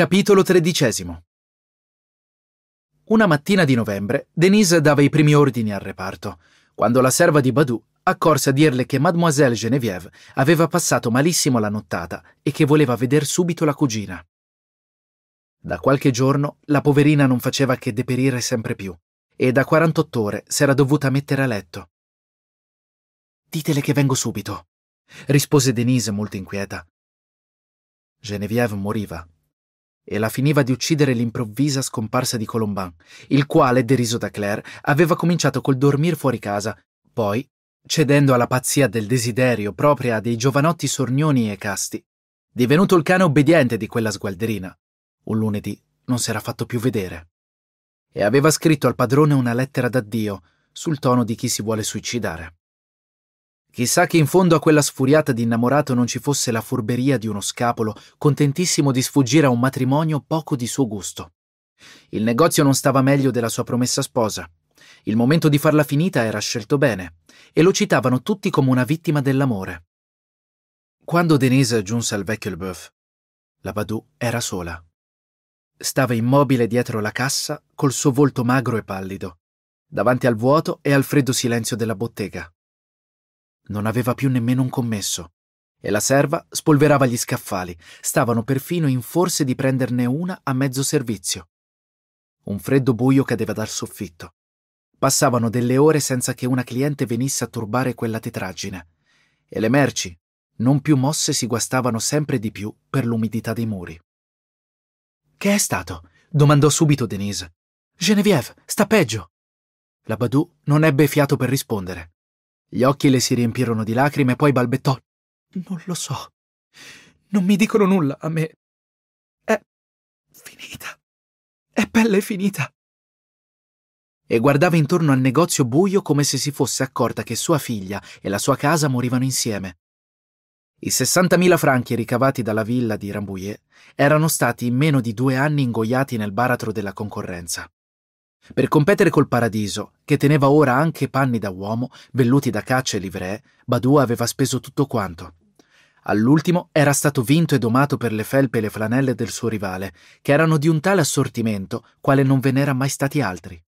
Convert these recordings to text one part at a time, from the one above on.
Capitolo tredicesimo Una mattina di novembre, Denise dava i primi ordini al reparto, quando la serva di Badou accorse a dirle che Mademoiselle Geneviève aveva passato malissimo la nottata e che voleva veder subito la cugina. Da qualche giorno la poverina non faceva che deperire sempre più e da 48 ore s'era dovuta mettere a letto. Ditele che vengo subito, rispose Denise molto inquieta. Geneviève moriva e la finiva di uccidere l'improvvisa scomparsa di Colomban, il quale, deriso da Claire, aveva cominciato col dormir fuori casa, poi, cedendo alla pazzia del desiderio propria dei giovanotti sornioni e casti, divenuto il cane obbediente di quella sgualderina, un lunedì non s'era fatto più vedere. E aveva scritto al padrone una lettera d'addio sul tono di chi si vuole suicidare. Chissà che in fondo a quella sfuriata di innamorato non ci fosse la furberia di uno scapolo contentissimo di sfuggire a un matrimonio poco di suo gusto. Il negozio non stava meglio della sua promessa sposa. Il momento di farla finita era scelto bene, e lo citavano tutti come una vittima dell'amore. Quando Denise giunse al vecchio Leboeuf, la Badou era sola. Stava immobile dietro la cassa, col suo volto magro e pallido, davanti al vuoto e al freddo silenzio della bottega. Non aveva più nemmeno un commesso. E la serva spolverava gli scaffali. Stavano perfino in forse di prenderne una a mezzo servizio. Un freddo buio cadeva dal soffitto. Passavano delle ore senza che una cliente venisse a turbare quella tetraggine. E le merci, non più mosse, si guastavano sempre di più per l'umidità dei muri. Che è stato? domandò subito Denise. Genevieve, sta peggio. La Badou non ebbe fiato per rispondere. Gli occhi le si riempirono di lacrime e poi balbettò. Non lo so. Non mi dicono nulla a me. È finita. È pelle finita. E guardava intorno al negozio buio come se si fosse accorta che sua figlia e la sua casa morivano insieme. I 60.000 franchi ricavati dalla villa di Rambouillet erano stati in meno di due anni ingoiati nel baratro della concorrenza. Per competere col paradiso, che teneva ora anche panni da uomo, velluti da caccia e livree, Badu aveva speso tutto quanto. All'ultimo era stato vinto e domato per le felpe e le flanelle del suo rivale, che erano di un tale assortimento quale non ve n'era mai stati altri.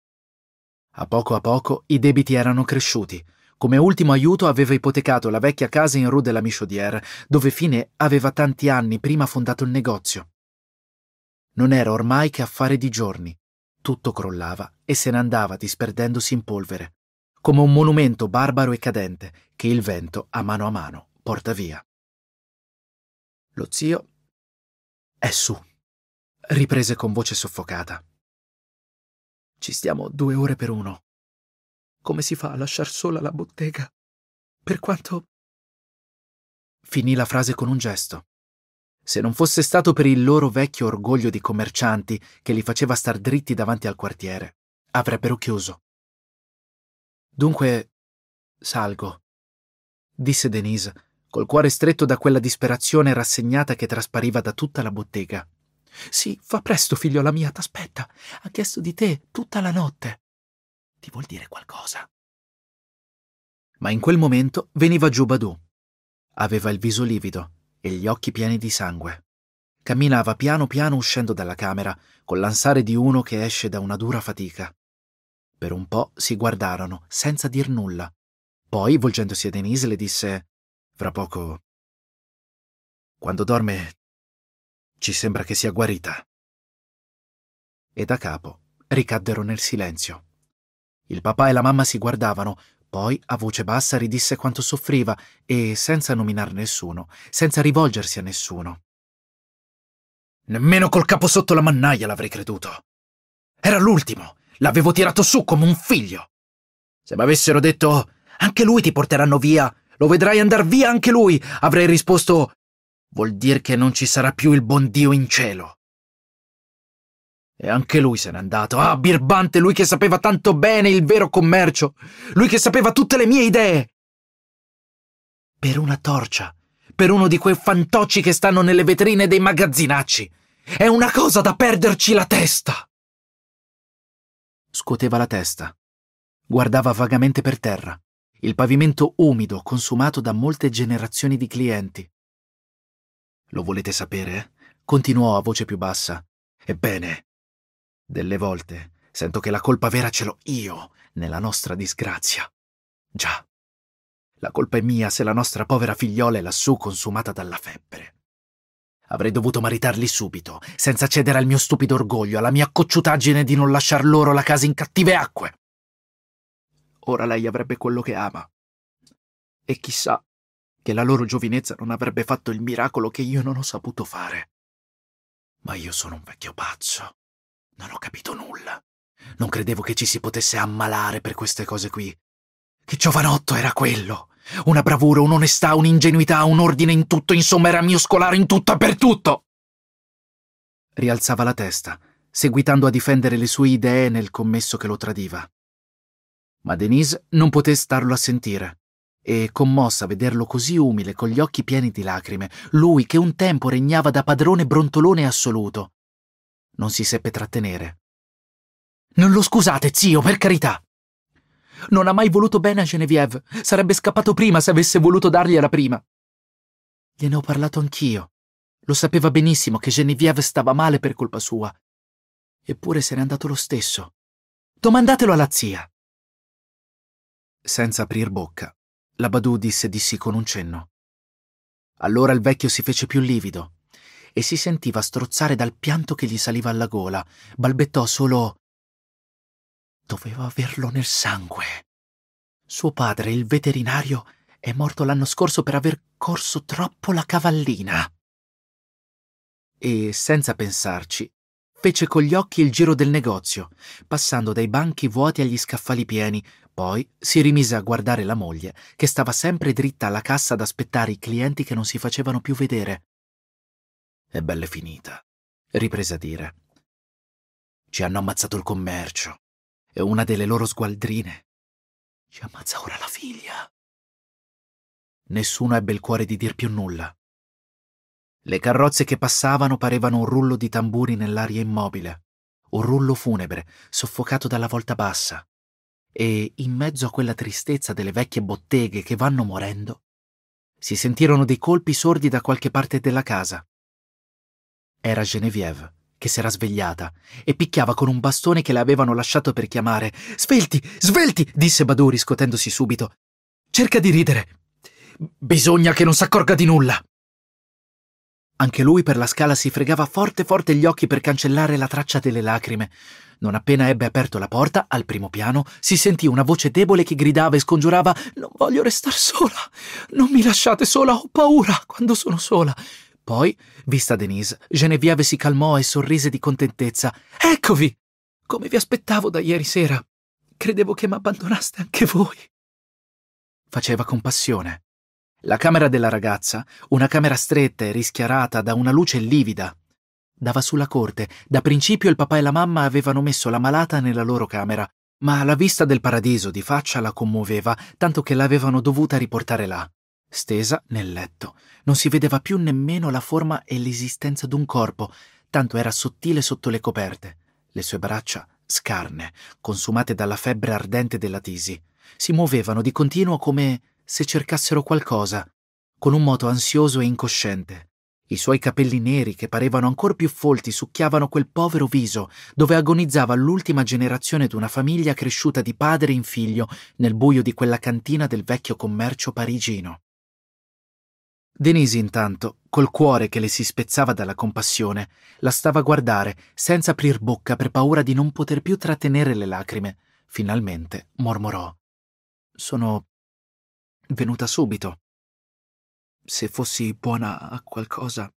A poco a poco i debiti erano cresciuti. Come ultimo aiuto aveva ipotecato la vecchia casa in Rue de la Michaudière, dove Fine aveva tanti anni prima fondato il negozio. Non era ormai che affare di giorni tutto crollava e se ne andava disperdendosi in polvere, come un monumento barbaro e cadente che il vento a mano a mano porta via. Lo zio è su, riprese con voce soffocata. Ci stiamo due ore per uno. Come si fa a lasciar sola la bottega? Per quanto... Finì la frase con un gesto se non fosse stato per il loro vecchio orgoglio di commercianti che li faceva star dritti davanti al quartiere, avrebbero chiuso. Dunque, salgo, disse Denise, col cuore stretto da quella disperazione rassegnata che traspariva da tutta la bottega. Sì, fa presto, figliola mia, t'aspetta. Ha chiesto di te tutta la notte. Ti vuol dire qualcosa? Ma in quel momento veniva giù Badù. Aveva il viso livido, e gli occhi pieni di sangue. Camminava piano piano uscendo dalla camera, con l'ansare di uno che esce da una dura fatica. Per un po' si guardarono, senza dir nulla. Poi, volgendosi a Denise, le disse: Fra poco. Quando dorme, ci sembra che sia guarita. E da capo ricaddero nel silenzio. Il papà e la mamma si guardavano, poi a voce bassa ridisse quanto soffriva e senza nominar nessuno, senza rivolgersi a nessuno. Nemmeno col capo sotto la mannaia l'avrei creduto. Era l'ultimo, l'avevo tirato su come un figlio. Se m'avessero detto anche lui ti porteranno via, lo vedrai andar via anche lui, avrei risposto vuol dire che non ci sarà più il buon Dio in cielo. E anche lui se n'è andato. Ah, birbante, lui che sapeva tanto bene il vero commercio. Lui che sapeva tutte le mie idee. Per una torcia. Per uno di quei fantocci che stanno nelle vetrine dei magazzinacci. È una cosa da perderci la testa. Scuoteva la testa. Guardava vagamente per terra. Il pavimento umido, consumato da molte generazioni di clienti. Lo volete sapere? Continuò a voce più bassa. Ebbene, delle volte sento che la colpa vera ce l'ho io nella nostra disgrazia. Già, la colpa è mia se la nostra povera figliola è lassù consumata dalla febbre. Avrei dovuto maritarli subito, senza cedere al mio stupido orgoglio, alla mia cocciutaggine di non lasciar loro la casa in cattive acque. Ora lei avrebbe quello che ama. E chissà che la loro giovinezza non avrebbe fatto il miracolo che io non ho saputo fare. Ma io sono un vecchio pazzo non ho capito nulla. Non credevo che ci si potesse ammalare per queste cose qui. Che giovanotto era quello? Una bravura, un'onestà, un'ingenuità, un ordine in tutto, insomma era mio scolare in tutto e per tutto! Rialzava la testa, seguitando a difendere le sue idee nel commesso che lo tradiva. Ma Denise non poté starlo a sentire, e commossa a vederlo così umile, con gli occhi pieni di lacrime, lui che un tempo regnava da padrone brontolone assoluto, non si seppe trattenere. Non lo scusate, zio, per carità! Non ha mai voluto bene a Genevieve. Sarebbe scappato prima se avesse voluto dargliela prima. Gliene ho parlato anch'io. Lo sapeva benissimo che Genevieve stava male per colpa sua. Eppure se n'è andato lo stesso. Domandatelo alla zia. Senza aprir bocca, la Badù disse di sì con un cenno. Allora il vecchio si fece più livido e si sentiva strozzare dal pianto che gli saliva alla gola. Balbettò solo doveva averlo nel sangue. Suo padre, il veterinario, è morto l'anno scorso per aver corso troppo la cavallina. E, senza pensarci, fece con gli occhi il giro del negozio, passando dai banchi vuoti agli scaffali pieni, poi si rimise a guardare la moglie, che stava sempre dritta alla cassa ad aspettare i clienti che non si facevano più vedere. E belle finita, riprese a dire. Ci hanno ammazzato il commercio e una delle loro sgualdrine. Ci ammazza ora la figlia. Nessuno ebbe il cuore di dir più nulla. Le carrozze che passavano parevano un rullo di tamburi nell'aria immobile, un rullo funebre soffocato dalla volta bassa. E in mezzo a quella tristezza delle vecchie botteghe che vanno morendo, si sentirono dei colpi sordi da qualche parte della casa. Era Genevieve, che s'era svegliata e picchiava con un bastone che le avevano lasciato per chiamare. Svelti, svelti, disse Badù riscotendosi subito. Cerca di ridere. Bisogna che non s'accorga di nulla. Anche lui per la scala si fregava forte forte gli occhi per cancellare la traccia delle lacrime. Non appena ebbe aperto la porta, al primo piano, si sentì una voce debole che gridava e scongiurava Non voglio restare sola. Non mi lasciate sola, ho paura quando sono sola. Poi, vista Denise, Genevieve si calmò e sorrise di contentezza. Eccovi! Come vi aspettavo da ieri sera. Credevo che m'abbandonaste anche voi. Faceva compassione. La camera della ragazza, una camera stretta e rischiarata da una luce livida, dava sulla corte. Da principio il papà e la mamma avevano messo la malata nella loro camera, ma la vista del paradiso di faccia la commuoveva, tanto che l'avevano dovuta riportare là. Stesa nel letto, non si vedeva più nemmeno la forma e l'esistenza d'un corpo, tanto era sottile sotto le coperte. Le sue braccia, scarne, consumate dalla febbre ardente della tisi, si muovevano di continuo come se cercassero qualcosa, con un moto ansioso e incosciente. I suoi capelli neri, che parevano ancor più folti, succhiavano quel povero viso, dove agonizzava l'ultima generazione d'una famiglia cresciuta di padre in figlio nel buio di quella cantina del vecchio commercio parigino. Denise intanto, col cuore che le si spezzava dalla compassione, la stava a guardare senza aprir bocca per paura di non poter più trattenere le lacrime. Finalmente mormorò. Sono venuta subito. Se fossi buona a qualcosa,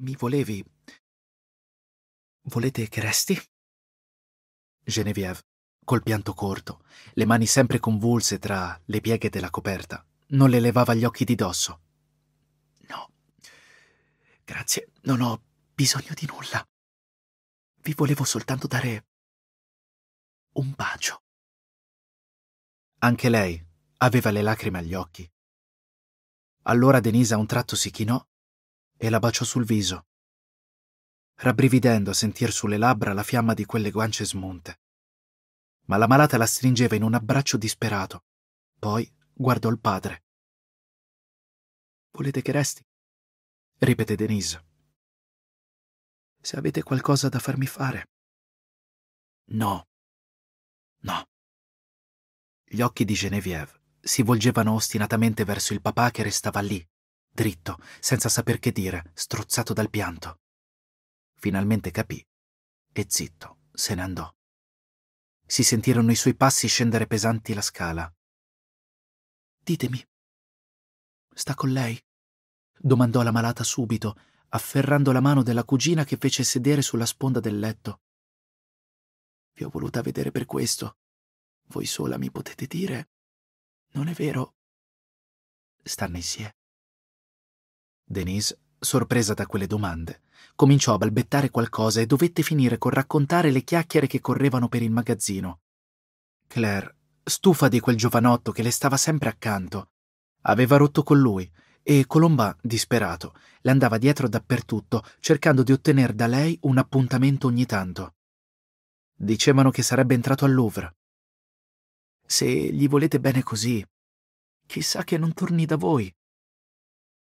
mi volevi. Volete che resti? Genevieve, col pianto corto, le mani sempre convulse tra le pieghe della coperta, non le levava gli occhi di dosso. Grazie, non ho bisogno di nulla. Vi volevo soltanto dare un bacio. Anche lei aveva le lacrime agli occhi. Allora Denisa a un tratto si chinò e la baciò sul viso, rabbrividendo a sentir sulle labbra la fiamma di quelle guance smunte. Ma la malata la stringeva in un abbraccio disperato. Poi guardò il padre. Volete che resti? ripeté Denise. Se avete qualcosa da farmi fare. No. No. Gli occhi di Genevieve si volgevano ostinatamente verso il papà che restava lì, dritto, senza saper che dire, strozzato dal pianto. Finalmente capì e zitto se ne andò. Si sentirono i suoi passi scendere pesanti la scala. Ditemi, sta con lei? domandò la malata subito, afferrando la mano della cugina che fece sedere sulla sponda del letto. Vi ho voluta vedere per questo. Voi sola mi potete dire. Non è vero? Stanno insieme. Denise, sorpresa da quelle domande, cominciò a balbettare qualcosa e dovette finire col raccontare le chiacchiere che correvano per il magazzino. Claire, stufa di quel giovanotto che le stava sempre accanto, aveva rotto con lui e Colomba, disperato, le andava dietro dappertutto, cercando di ottenere da lei un appuntamento ogni tanto. Dicevano che sarebbe entrato al Louvre. Se gli volete bene così, chissà che non torni da voi.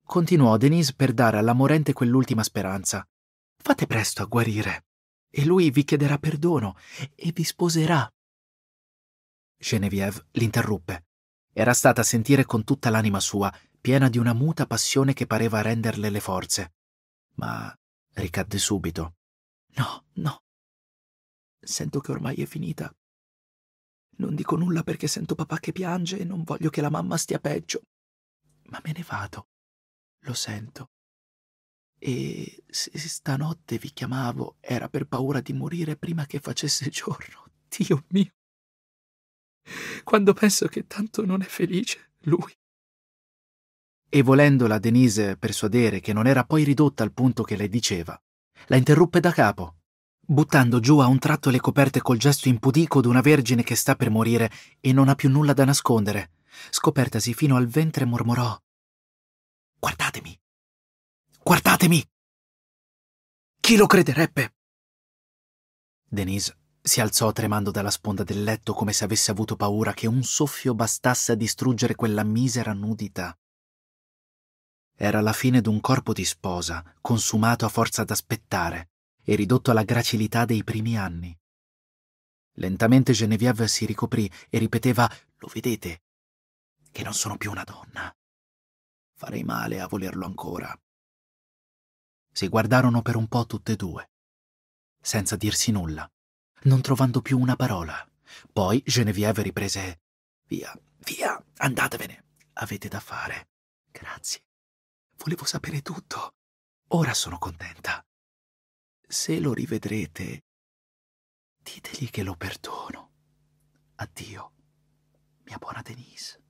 Continuò Denise per dare alla morente quell'ultima speranza. Fate presto a guarire, e lui vi chiederà perdono e vi sposerà. Genevieve l'interruppe. Era stata a sentire con tutta l'anima sua piena di una muta passione che pareva renderle le forze, ma ricadde subito. No, no. Sento che ormai è finita. Non dico nulla perché sento papà che piange e non voglio che la mamma stia peggio. Ma me ne vado. Lo sento. E se stanotte vi chiamavo era per paura di morire prima che facesse giorno. Dio mio. Quando penso che tanto non è felice, lui e volendola Denise persuadere che non era poi ridotta al punto che le diceva, la interruppe da capo, buttando giù a un tratto le coperte col gesto impudico d'una vergine che sta per morire e non ha più nulla da nascondere. Scopertasi fino al ventre mormorò Guardatemi! Guardatemi! Chi lo crederebbe? Denise si alzò tremando dalla sponda del letto come se avesse avuto paura che un soffio bastasse a distruggere quella misera nudità. Era la fine d'un corpo di sposa, consumato a forza d'aspettare e ridotto alla gracilità dei primi anni. Lentamente Genevieve si ricoprì e ripeteva Lo vedete? Che non sono più una donna. Farei male a volerlo ancora. Si guardarono per un po' tutte e due, senza dirsi nulla, non trovando più una parola. Poi Genevieve riprese Via, via, andatevene. Avete da fare. Grazie. Volevo sapere tutto. Ora sono contenta. Se lo rivedrete, ditegli che lo perdono. Addio, mia buona Denise.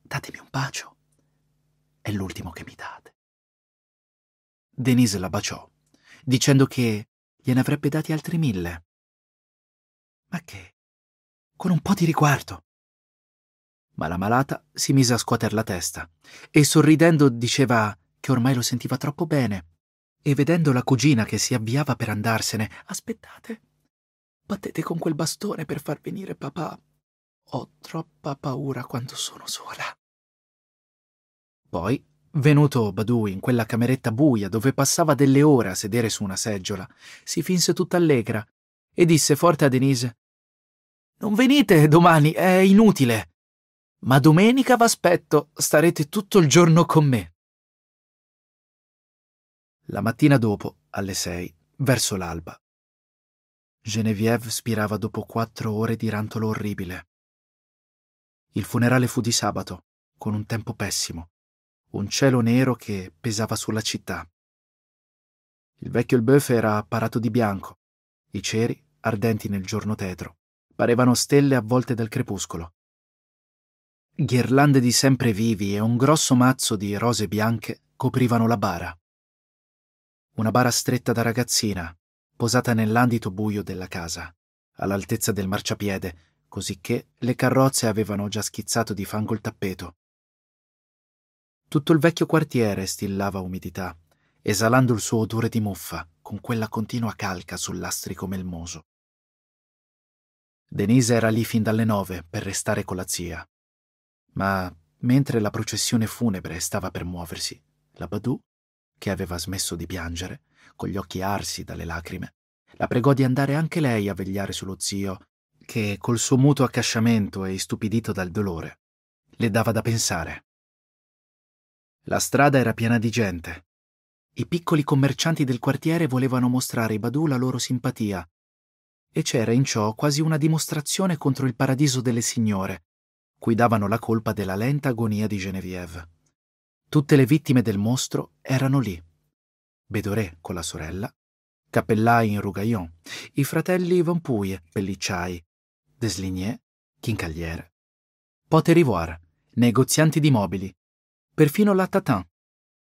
Datemi un bacio. È l'ultimo che mi date. Denise la baciò, dicendo che gliene avrebbe dati altri mille. Ma che? Con un po' di riguardo. Ma la malata si mise a scuoter la testa e sorridendo diceva che ormai lo sentiva troppo bene. E vedendo la cugina che si avviava per andarsene, aspettate, battete con quel bastone per far venire papà. Ho troppa paura quando sono sola. Poi, venuto Badui in quella cameretta buia dove passava delle ore a sedere su una seggiola, si finse tutta allegra e disse forte a Denise: Non venite domani, è inutile. Ma domenica v'aspetto, starete tutto il giorno con me. La mattina dopo, alle sei, verso l'alba. Genevieve spirava dopo quattro ore di rantolo orribile. Il funerale fu di sabato, con un tempo pessimo, un cielo nero che pesava sulla città. Il vecchio il bœuf era apparato di bianco, i ceri, ardenti nel giorno tetro, parevano stelle avvolte dal crepuscolo. Ghirlande di sempre vivi e un grosso mazzo di rose bianche coprivano la bara. Una bara stretta da ragazzina, posata nell'andito buio della casa, all'altezza del marciapiede, cosicché le carrozze avevano già schizzato di fango il tappeto. Tutto il vecchio quartiere stillava umidità, esalando il suo odore di muffa, con quella continua calca sul lastrico melmoso. Denise era lì fin dalle nove per restare con la zia. Ma mentre la processione funebre stava per muoversi, la Badù, che aveva smesso di piangere, con gli occhi arsi dalle lacrime, la pregò di andare anche lei a vegliare sullo zio, che col suo muto accasciamento e istupidito dal dolore, le dava da pensare. La strada era piena di gente. I piccoli commercianti del quartiere volevano mostrare ai Badù la loro simpatia, e c'era in ciò quasi una dimostrazione contro il paradiso delle signore, cui davano la colpa della lenta agonia di Geneviève. Tutte le vittime del mostro erano lì. Bedoré con la sorella, Cappellai in Rugaillon, i fratelli Vampouille, Pellicciai, Desligné, Chincagliere, Pote negozianti di mobili, perfino la Tatin,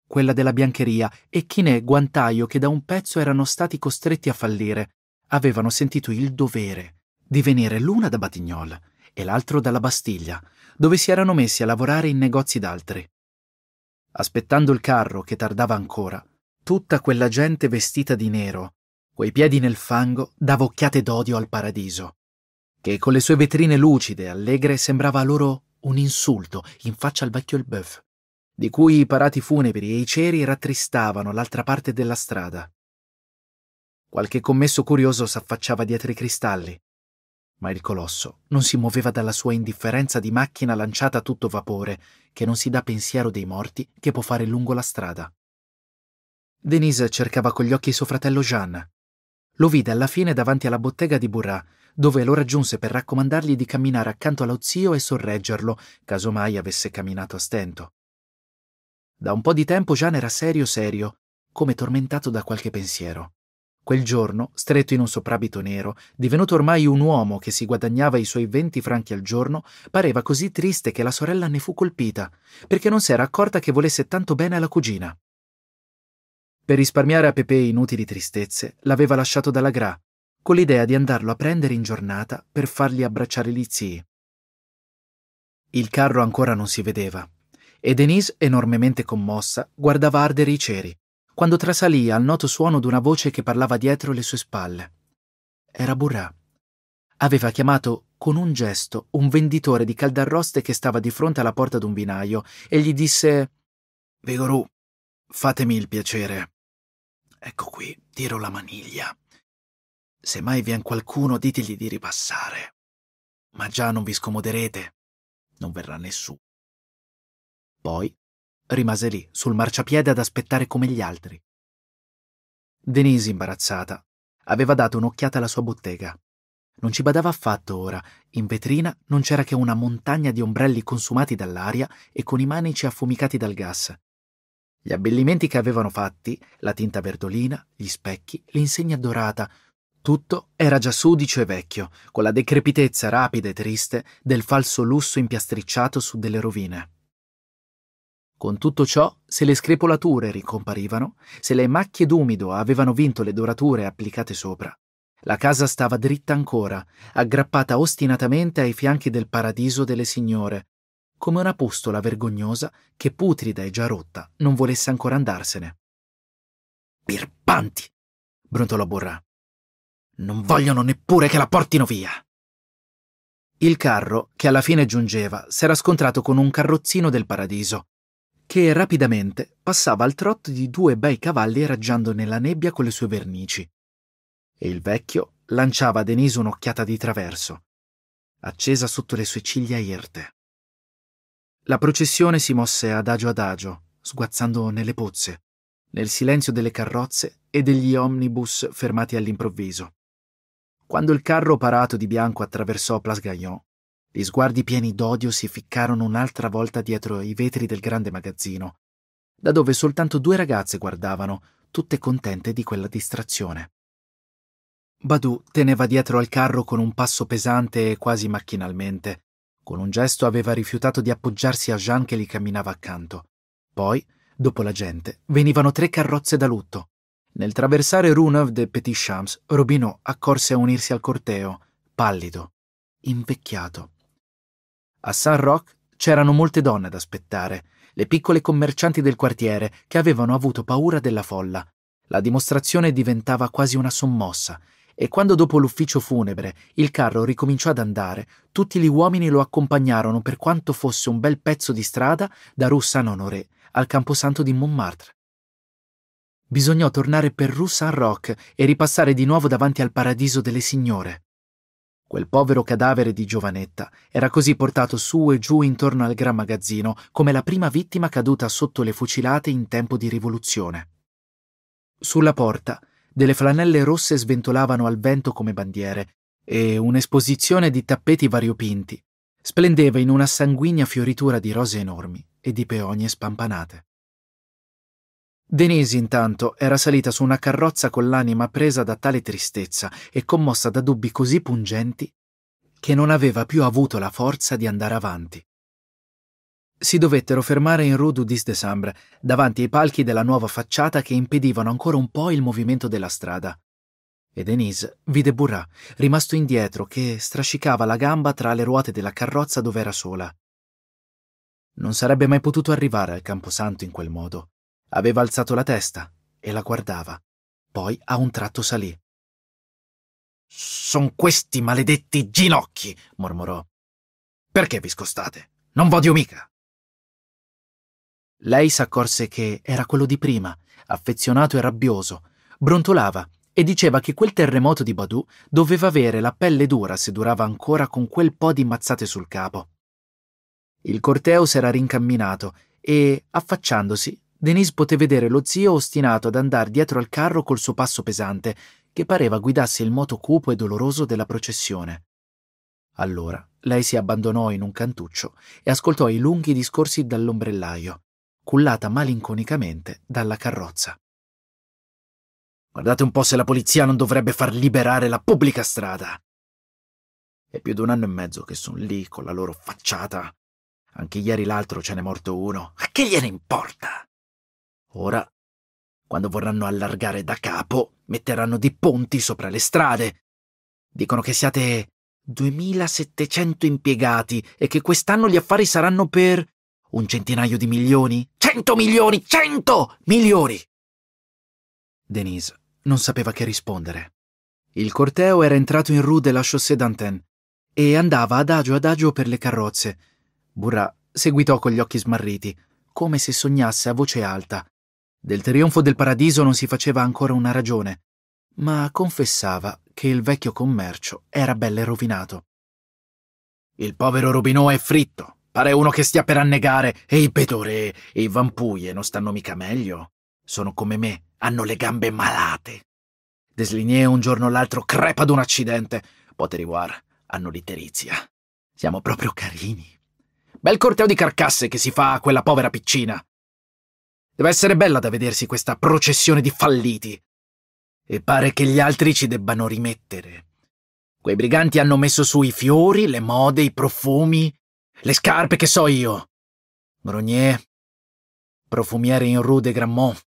quella della biancheria e Chinè Guantaio che da un pezzo erano stati costretti a fallire, avevano sentito il dovere di venire l'una da Batignolles e l'altro dalla Bastiglia, dove si erano messi a lavorare in negozi d'altri. Aspettando il carro che tardava ancora, tutta quella gente vestita di nero, coi piedi nel fango, dava occhiate d'odio al paradiso, che con le sue vetrine lucide e allegre sembrava loro un insulto in faccia al vecchio il bœuf, di cui i parati funebri e i ceri rattristavano l'altra parte della strada. Qualche commesso curioso s'affacciava dietro i cristalli, ma il colosso non si muoveva dalla sua indifferenza di macchina lanciata a tutto vapore, che non si dà pensiero dei morti che può fare lungo la strada. Denise cercava con gli occhi suo fratello Jean. Lo vide alla fine davanti alla bottega di Burrà, dove lo raggiunse per raccomandargli di camminare accanto allo zio e sorreggerlo, caso mai avesse camminato a stento. Da un po' di tempo Jean era serio serio, come tormentato da qualche pensiero. Quel giorno, stretto in un soprabito nero, divenuto ormai un uomo che si guadagnava i suoi venti franchi al giorno, pareva così triste che la sorella ne fu colpita, perché non si era accorta che volesse tanto bene alla cugina. Per risparmiare a Pepe inutili tristezze, l'aveva lasciato dalla Gra, con l'idea di andarlo a prendere in giornata per fargli abbracciare gli zii. Il carro ancora non si vedeva, e Denise, enormemente commossa, guardava ardere i ceri quando trasalì al noto suono di una voce che parlava dietro le sue spalle. Era Burrà. Aveva chiamato con un gesto un venditore di caldarroste che stava di fronte alla porta d'un vinaio e gli disse Vigorù, fatemi il piacere. Ecco qui, tiro la maniglia. Se mai vien qualcuno, ditegli di ripassare. Ma già non vi scomoderete. Non verrà nessuno. Poi Rimase lì, sul marciapiede, ad aspettare come gli altri. Denise, imbarazzata, aveva dato un'occhiata alla sua bottega. Non ci badava affatto ora. In vetrina non c'era che una montagna di ombrelli consumati dall'aria e con i manici affumicati dal gas. Gli abbellimenti che avevano fatti, la tinta verdolina, gli specchi, l'insegna dorata, tutto era già sudicio e vecchio, con la decrepitezza rapida e triste del falso lusso impiastricciato su delle rovine. Con tutto ciò, se le screpolature ricomparivano, se le macchie d'umido avevano vinto le dorature applicate sopra, la casa stava dritta ancora, aggrappata ostinatamente ai fianchi del paradiso delle signore, come una pustola vergognosa che putrida e già rotta non volesse ancora andarsene. Pirpanti! brontolò Borrà. Non vogliono neppure che la portino via! Il carro, che alla fine giungeva, s'era scontrato con un carrozzino del paradiso, che rapidamente passava al trotto di due bei cavalli raggiando nella nebbia con le sue vernici. E il vecchio lanciava a Denise un'occhiata di traverso, accesa sotto le sue ciglia irte. La processione si mosse adagio adagio, sguazzando nelle pozze, nel silenzio delle carrozze e degli omnibus fermati all'improvviso. Quando il carro parato di bianco attraversò Place Gaillon, gli sguardi pieni d'odio si ficcarono un'altra volta dietro i vetri del grande magazzino, da dove soltanto due ragazze guardavano, tutte contente di quella distrazione. Badu teneva dietro al carro con un passo pesante e quasi macchinalmente. Con un gesto aveva rifiutato di appoggiarsi a Jean che gli camminava accanto. Poi, dopo la gente, venivano tre carrozze da lutto. Nel traversare Runeuve de Petit Champs, Robinot accorse a unirsi al corteo, pallido, invecchiato. A San Roch c'erano molte donne ad aspettare, le piccole commercianti del quartiere che avevano avuto paura della folla. La dimostrazione diventava quasi una sommossa e quando dopo l'ufficio funebre il carro ricominciò ad andare, tutti gli uomini lo accompagnarono per quanto fosse un bel pezzo di strada da Rue Saint-Honoré al camposanto di Montmartre. Bisognò tornare per Rue Saint-Roch e ripassare di nuovo davanti al paradiso delle signore. Quel povero cadavere di giovanetta era così portato su e giù intorno al gran magazzino come la prima vittima caduta sotto le fucilate in tempo di rivoluzione. Sulla porta delle flanelle rosse sventolavano al vento come bandiere e un'esposizione di tappeti variopinti splendeva in una sanguigna fioritura di rose enormi e di peonie spampanate. Denise, intanto, era salita su una carrozza con l'anima presa da tale tristezza e commossa da dubbi così pungenti che non aveva più avuto la forza di andare avanti. Si dovettero fermare in Rue du 10 Décembre, davanti ai palchi della nuova facciata che impedivano ancora un po' il movimento della strada. E Denise vide Burrat, rimasto indietro, che strascicava la gamba tra le ruote della carrozza dove era sola. Non sarebbe mai potuto arrivare al Camposanto in quel modo. Aveva alzato la testa e la guardava. Poi a un tratto salì. Son questi maledetti ginocchi, mormorò. Perché vi scostate? Non vodio mica. Lei s'accorse che era quello di prima, affezionato e rabbioso. Brontolava e diceva che quel terremoto di Badù doveva avere la pelle dura se durava ancora con quel po' di mazzate sul capo. Il corteo s'era rincamminato e, affacciandosi, Denise poté vedere lo zio ostinato ad andare dietro al carro col suo passo pesante, che pareva guidasse il moto cupo e doloroso della processione. Allora lei si abbandonò in un cantuccio e ascoltò i lunghi discorsi dall'ombrellaio, cullata malinconicamente dalla carrozza. Guardate un po' se la polizia non dovrebbe far liberare la pubblica strada. È più di un anno e mezzo che sono lì con la loro facciata. Anche ieri l'altro ce n'è morto uno. A che gliene importa? Ora, quando vorranno allargare da capo, metteranno dei ponti sopra le strade. Dicono che siate 2700 impiegati e che quest'anno gli affari saranno per un centinaio di milioni? 100 milioni! 100 milioni! Denise non sapeva che rispondere. Il corteo era entrato in Rue de la Chaussée d'Antin e andava adagio adagio per le carrozze. Burra seguitò con gli occhi smarriti, come se sognasse a voce alta. Del trionfo del paradiso non si faceva ancora una ragione, ma confessava che il vecchio commercio era belle rovinato. Il povero Rubinò è fritto, pare uno che stia per annegare, e i Petore e i Vampuie non stanno mica meglio. Sono come me, hanno le gambe malate. Desligné un giorno o l'altro crepa ad un accidente. Poteriwar hanno l'iterizia. Siamo proprio carini. Bel corteo di carcasse che si fa a quella povera piccina. Deve essere bella da vedersi questa processione di falliti. E pare che gli altri ci debbano rimettere. Quei briganti hanno messo su i fiori, le mode, i profumi, le scarpe che so io. Grognier, profumiere in Rue de Grammont,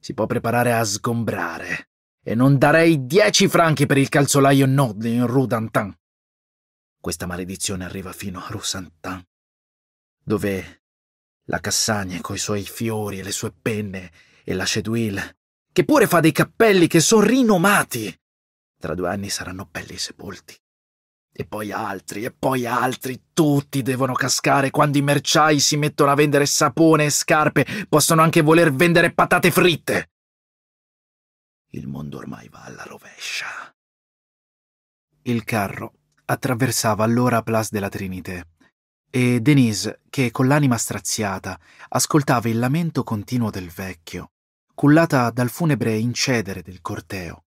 si può preparare a sgombrare. E non darei dieci franchi per il calzolaio Nod in Rue d'Antin. Questa maledizione arriva fino a Rue Saint-Anne, dove la Cassagne coi suoi fiori e le sue penne, e la Shedwill, che pure fa dei cappelli che sono rinomati. Tra due anni saranno belli sepolti. E poi altri, e poi altri, tutti devono cascare quando i merciai si mettono a vendere sapone e scarpe, possono anche voler vendere patate fritte. Il mondo ormai va alla rovescia. Il carro attraversava allora Place de la Trinité e Denise, che con l'anima straziata ascoltava il lamento continuo del vecchio, cullata dal funebre incedere del corteo.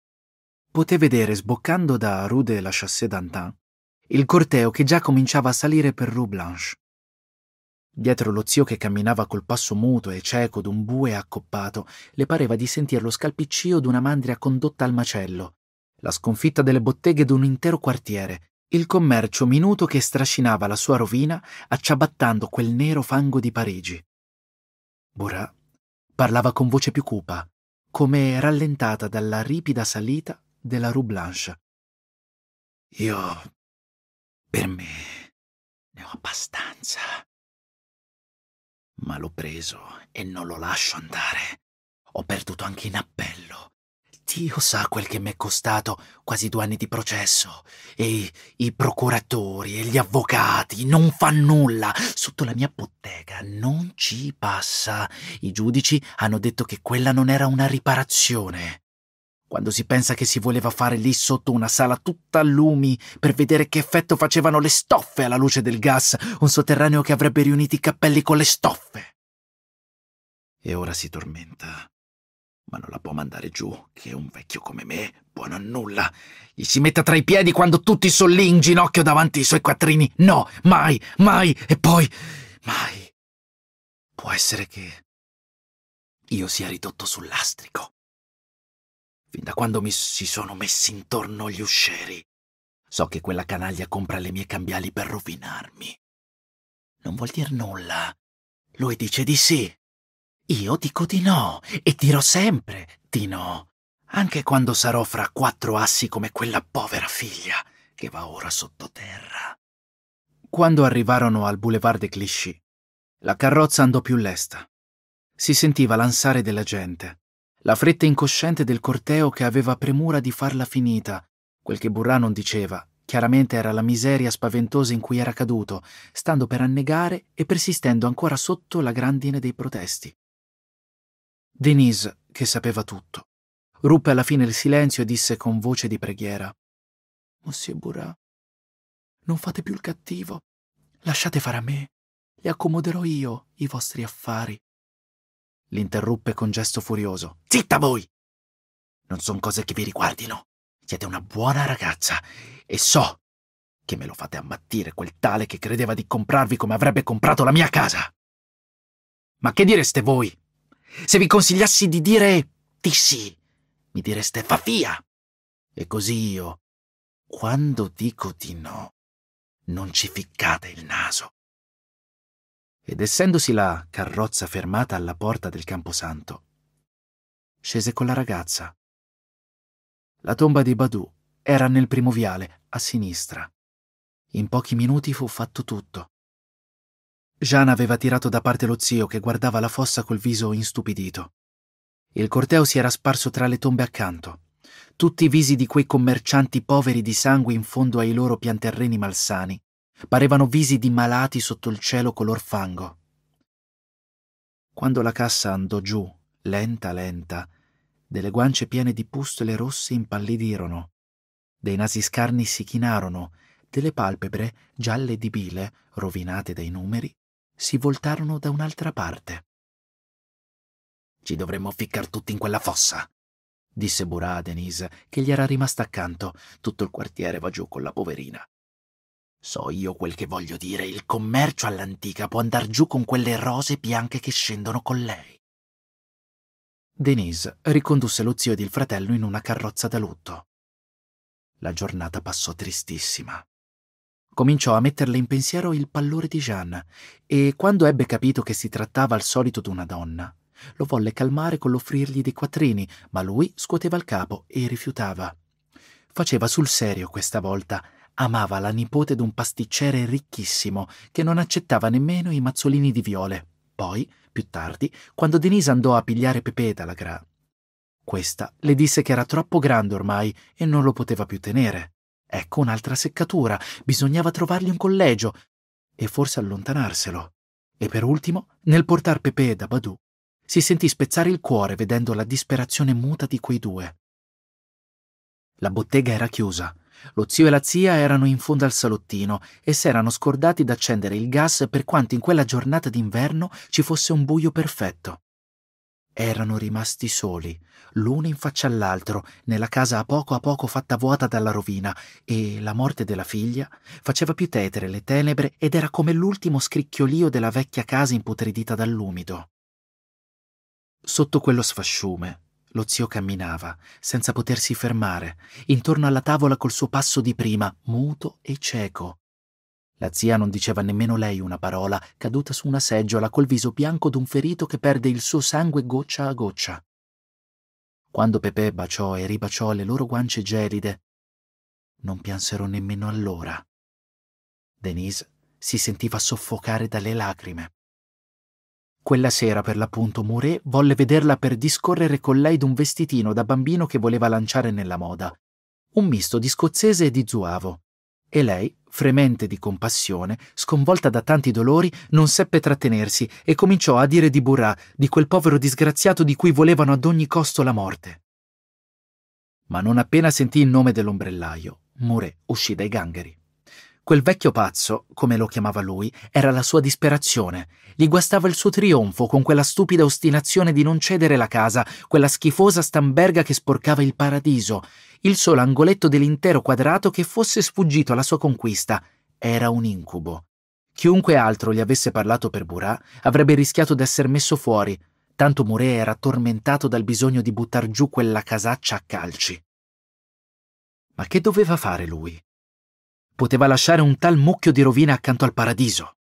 Poté vedere sboccando da Rue de la Chassée d'Antin il corteo che già cominciava a salire per Rue Blanche. Dietro lo zio che camminava col passo muto e cieco d'un bue accoppato, le pareva di sentir lo scalpiccio d'una mandria condotta al macello, la sconfitta delle botteghe d'un intero quartiere, il commercio minuto che strascinava la sua rovina acciabattando quel nero fango di Parigi. Borà parlava con voce più cupa, come rallentata dalla ripida salita della Rue Blanche. Io, per me, ne ho abbastanza. Ma l'ho preso e non lo lascio andare. Ho perduto anche in appello. Dio sa quel che mi è costato quasi due anni di processo. E i procuratori e gli avvocati non fanno nulla. Sotto la mia bottega non ci passa. I giudici hanno detto che quella non era una riparazione. Quando si pensa che si voleva fare lì sotto una sala tutta a lumi per vedere che effetto facevano le stoffe alla luce del gas, un sotterraneo che avrebbe riunito i cappelli con le stoffe. E ora si tormenta ma non la può mandare giù, che un vecchio come me, buono a nulla, gli si metta tra i piedi quando tutti sono lì in ginocchio davanti ai suoi quattrini. No, mai, mai, e poi, mai. Può essere che io sia ridotto sul lastrico. Fin da quando mi si sono messi intorno gli uscieri, so che quella canaglia compra le mie cambiali per rovinarmi. Non vuol dire nulla. Lui dice di sì, io dico di no e dirò sempre di no, anche quando sarò fra quattro assi come quella povera figlia che va ora sottoterra. Quando arrivarono al Boulevard de Clichy, la carrozza andò più lesta. Si sentiva l'ansare della gente, la fretta incosciente del corteo che aveva premura di farla finita. Quel che Burrà non diceva, chiaramente era la miseria spaventosa in cui era caduto, stando per annegare e persistendo ancora sotto la grandine dei protesti. Denise, che sapeva tutto, ruppe alla fine il silenzio e disse con voce di preghiera: Monsieur Burat, non fate più il cattivo. Lasciate fare a me. Le accomoderò io i vostri affari. L'interruppe con gesto furioso. Zitta voi! Non son cose che vi riguardino. Siete una buona ragazza e so che me lo fate ammattire quel tale che credeva di comprarvi come avrebbe comprato la mia casa. Ma che direste voi se vi consigliassi di dire di sì, mi direste va via. E così io, quando dico di no, non ci ficcate il naso. Ed essendosi la carrozza fermata alla porta del camposanto, scese con la ragazza. La tomba di Badù era nel primo viale, a sinistra. In pochi minuti fu fatto tutto. Jean aveva tirato da parte lo zio che guardava la fossa col viso instupidito. Il corteo si era sparso tra le tombe accanto. Tutti i visi di quei commercianti poveri di sangue in fondo ai loro pianterreni malsani parevano visi di malati sotto il cielo color fango. Quando la cassa andò giù, lenta lenta, delle guance piene di pustole rosse impallidirono, dei nasi scarni si chinarono, delle palpebre, gialle di bile, rovinate dai numeri, si voltarono da un'altra parte. Ci dovremmo ficcar tutti in quella fossa, disse Burà a Denise, che gli era rimasta accanto. Tutto il quartiere va giù con la poverina. So io quel che voglio dire, il commercio all'antica può andar giù con quelle rose bianche che scendono con lei. Denise ricondusse lo zio ed il fratello in una carrozza da lutto. La giornata passò tristissima. Cominciò a metterle in pensiero il pallore di Jeanne e, quando ebbe capito che si trattava al solito di una donna, lo volle calmare con l'offrirgli dei quattrini, ma lui scuoteva il capo e rifiutava. Faceva sul serio questa volta. Amava la nipote d'un pasticcere ricchissimo che non accettava nemmeno i mazzolini di viole. Poi, più tardi, quando Denise andò a pigliare Pepe dalla Gra, questa le disse che era troppo grande ormai e non lo poteva più tenere. Ecco un'altra seccatura. Bisognava trovargli un collegio e forse allontanarselo. E per ultimo, nel portar Pepe da Badù, si sentì spezzare il cuore vedendo la disperazione muta di quei due. La bottega era chiusa. Lo zio e la zia erano in fondo al salottino e si erano scordati d'accendere il gas per quanto in quella giornata d'inverno ci fosse un buio perfetto. Erano rimasti soli, l'uno in faccia all'altro, nella casa a poco a poco fatta vuota dalla rovina, e la morte della figlia faceva più tetere le tenebre ed era come l'ultimo scricchiolio della vecchia casa imputridita dall'umido. Sotto quello sfasciume, lo zio camminava, senza potersi fermare, intorno alla tavola col suo passo di prima, muto e cieco, la zia non diceva nemmeno lei una parola, caduta su una seggiola col viso bianco d'un ferito che perde il suo sangue goccia a goccia. Quando Pepe baciò e ribaciò le loro guance gelide, non piansero nemmeno allora. Denise si sentiva soffocare dalle lacrime. Quella sera, per l'appunto, Mouret volle vederla per discorrere con lei d'un vestitino da bambino che voleva lanciare nella moda, un misto di scozzese e di zuavo. E lei, fremente di compassione, sconvolta da tanti dolori, non seppe trattenersi e cominciò a dire di Burrà, di quel povero disgraziato di cui volevano ad ogni costo la morte. Ma non appena sentì il nome dell'ombrellaio, Mure uscì dai gangheri. Quel vecchio pazzo, come lo chiamava lui, era la sua disperazione. Gli guastava il suo trionfo con quella stupida ostinazione di non cedere la casa, quella schifosa stamberga che sporcava il paradiso il solo angoletto dell'intero quadrato che fosse sfuggito alla sua conquista. Era un incubo. Chiunque altro gli avesse parlato per Burà avrebbe rischiato d'esser messo fuori, tanto Muré era tormentato dal bisogno di buttar giù quella casaccia a calci. Ma che doveva fare lui? Poteva lasciare un tal mucchio di rovina accanto al paradiso.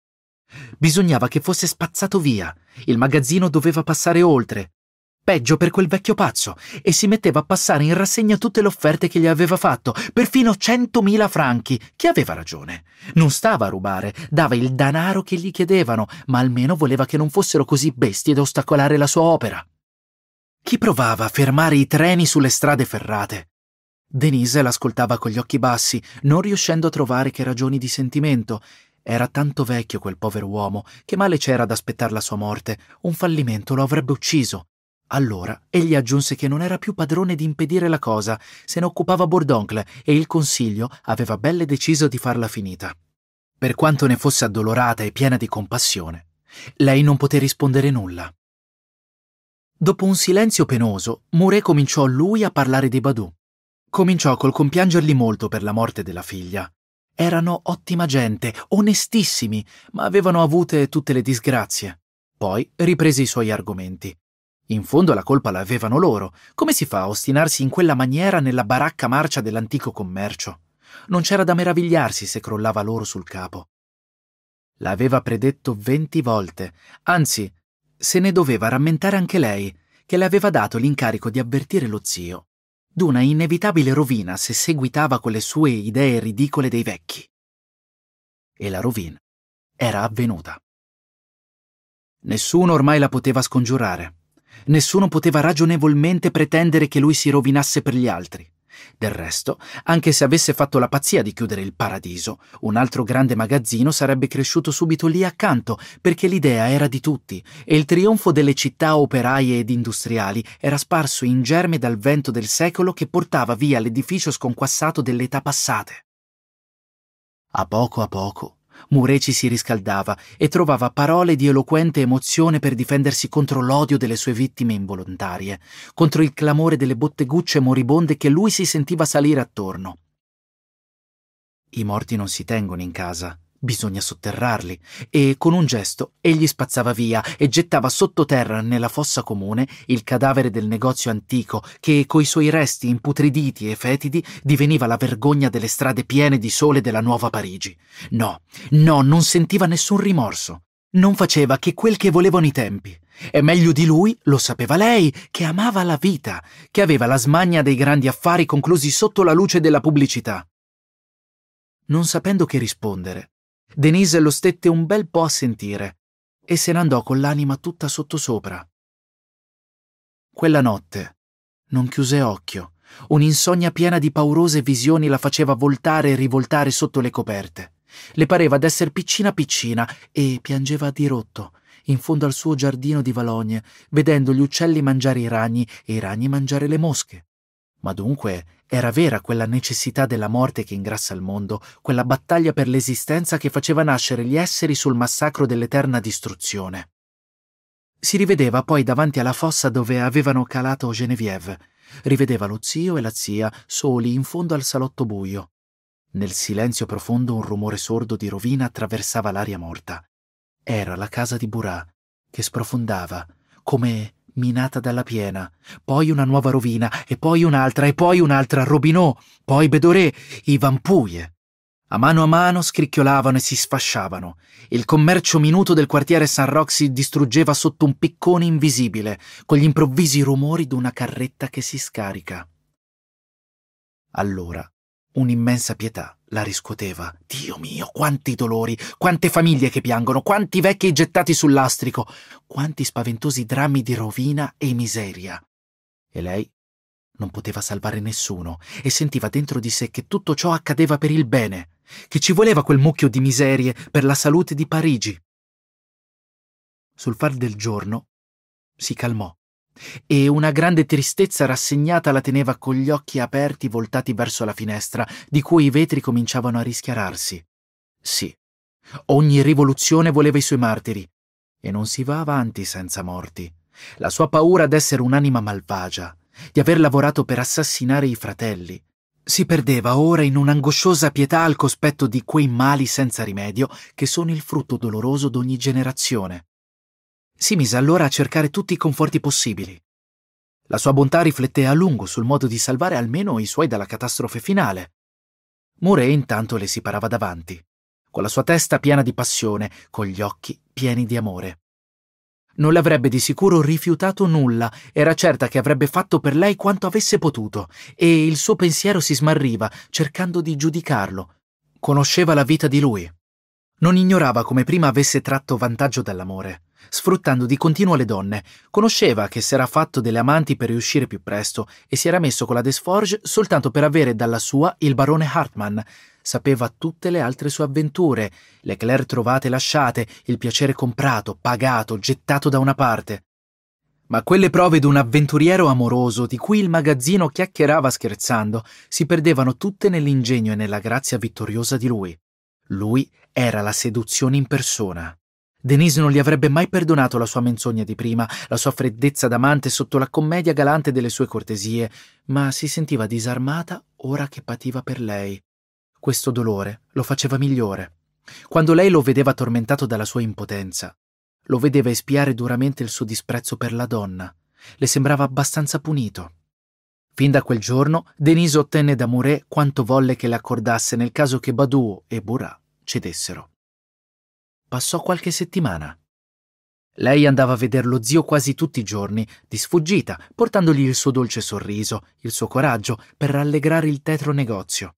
Bisognava che fosse spazzato via, il magazzino doveva passare oltre, Peggio per quel vecchio pazzo, e si metteva a passare in rassegna tutte le offerte che gli aveva fatto, perfino 100.000 franchi, che aveva ragione. Non stava a rubare, dava il danaro che gli chiedevano, ma almeno voleva che non fossero così bestie da ostacolare la sua opera. Chi provava a fermare i treni sulle strade ferrate? Denise l'ascoltava con gli occhi bassi, non riuscendo a trovare che ragioni di sentimento. Era tanto vecchio quel povero uomo che male c'era ad aspettare la sua morte, un fallimento lo avrebbe ucciso. Allora egli aggiunse che non era più padrone di impedire la cosa, se ne occupava Bourdoncle e il consiglio aveva belle deciso di farla finita. Per quanto ne fosse addolorata e piena di compassione, lei non poté rispondere nulla. Dopo un silenzio penoso, Muré cominciò lui a parlare di Badou. Cominciò col compiangerli molto per la morte della figlia. Erano ottima gente, onestissimi, ma avevano avute tutte le disgrazie. Poi riprese i suoi argomenti. In fondo la colpa l'avevano loro. Come si fa a ostinarsi in quella maniera nella baracca marcia dell'antico commercio? Non c'era da meravigliarsi se crollava loro sul capo. L'aveva predetto venti volte, anzi, se ne doveva rammentare anche lei, che le aveva dato l'incarico di avvertire lo zio, d'una inevitabile rovina se seguitava con le sue idee ridicole dei vecchi. E la rovina era avvenuta. Nessuno ormai la poteva scongiurare. Nessuno poteva ragionevolmente pretendere che lui si rovinasse per gli altri. Del resto, anche se avesse fatto la pazzia di chiudere il paradiso, un altro grande magazzino sarebbe cresciuto subito lì accanto, perché l'idea era di tutti e il trionfo delle città operaie ed industriali era sparso in germe dal vento del secolo che portava via l'edificio sconquassato delle età passate. A poco a poco, Mureci si riscaldava e trovava parole di eloquente emozione per difendersi contro l'odio delle sue vittime involontarie, contro il clamore delle bottegucce moribonde che lui si sentiva salire attorno. I morti non si tengono in casa, Bisogna sotterrarli. E con un gesto egli spazzava via e gettava sottoterra nella fossa comune il cadavere del negozio antico che coi suoi resti imputriditi e fetidi diveniva la vergogna delle strade piene di sole della nuova Parigi. No, no, non sentiva nessun rimorso. Non faceva che quel che volevano i tempi. E meglio di lui lo sapeva lei, che amava la vita, che aveva la smania dei grandi affari conclusi sotto la luce della pubblicità. Non sapendo che rispondere, Denise lo stette un bel po' a sentire e se ne andò con l'anima tutta sottosopra. Quella notte non chiuse occhio. Un'insonnia piena di paurose visioni la faceva voltare e rivoltare sotto le coperte. Le pareva d'esser piccina piccina e piangeva a dirotto, in fondo al suo giardino di valogne, vedendo gli uccelli mangiare i ragni e i ragni mangiare le mosche. Ma dunque era vera quella necessità della morte che ingrassa il mondo, quella battaglia per l'esistenza che faceva nascere gli esseri sul massacro dell'eterna distruzione. Si rivedeva poi davanti alla fossa dove avevano calato Genevieve. Rivedeva lo zio e la zia, soli in fondo al salotto buio. Nel silenzio profondo un rumore sordo di rovina attraversava l'aria morta. Era la casa di Burà, che sprofondava, come minata dalla piena, poi una nuova rovina, e poi un'altra, e poi un'altra, Robinò, poi Bedoré, i Vampuglie. A mano a mano scricchiolavano e si sfasciavano. Il commercio minuto del quartiere San Roque si distruggeva sotto un piccone invisibile, con gli improvvisi rumori d'una carretta che si scarica. Allora Un'immensa pietà la riscuoteva. Dio mio, quanti dolori, quante famiglie che piangono, quanti vecchi gettati sul lastrico, quanti spaventosi drammi di rovina e miseria. E lei non poteva salvare nessuno e sentiva dentro di sé che tutto ciò accadeva per il bene, che ci voleva quel mucchio di miserie per la salute di Parigi. Sul far del giorno si calmò e una grande tristezza rassegnata la teneva con gli occhi aperti voltati verso la finestra, di cui i vetri cominciavano a rischiararsi. Sì, ogni rivoluzione voleva i suoi martiri, e non si va avanti senza morti. La sua paura d'essere un'anima malvagia, di aver lavorato per assassinare i fratelli, si perdeva ora in un'angosciosa pietà al cospetto di quei mali senza rimedio che sono il frutto doloroso d'ogni generazione. Si mise allora a cercare tutti i conforti possibili. La sua bontà riflette a lungo sul modo di salvare almeno i suoi dalla catastrofe finale. Murray intanto le si parava davanti, con la sua testa piena di passione, con gli occhi pieni di amore. Non le avrebbe di sicuro rifiutato nulla, era certa che avrebbe fatto per lei quanto avesse potuto, e il suo pensiero si smarriva, cercando di giudicarlo. Conosceva la vita di lui. Non ignorava come prima avesse tratto vantaggio dall'amore sfruttando di continuo le donne. Conosceva che si era fatto delle amanti per riuscire più presto e si era messo con la Desforge soltanto per avere dalla sua il barone Hartmann. Sapeva tutte le altre sue avventure, le Claire trovate e lasciate, il piacere comprato, pagato, gettato da una parte. Ma quelle prove d'un avventuriero amoroso di cui il magazzino chiacchierava scherzando si perdevano tutte nell'ingegno e nella grazia vittoriosa di lui. Lui era la seduzione in persona. Denise non gli avrebbe mai perdonato la sua menzogna di prima, la sua freddezza d'amante sotto la commedia galante delle sue cortesie, ma si sentiva disarmata ora che pativa per lei. Questo dolore lo faceva migliore. Quando lei lo vedeva tormentato dalla sua impotenza, lo vedeva espiare duramente il suo disprezzo per la donna, le sembrava abbastanza punito. Fin da quel giorno, Denise ottenne da Mouret quanto volle che le accordasse nel caso che Badou e Burat cedessero passò qualche settimana. Lei andava a vedere lo zio quasi tutti i giorni, di sfuggita, portandogli il suo dolce sorriso, il suo coraggio, per rallegrare il tetro negozio.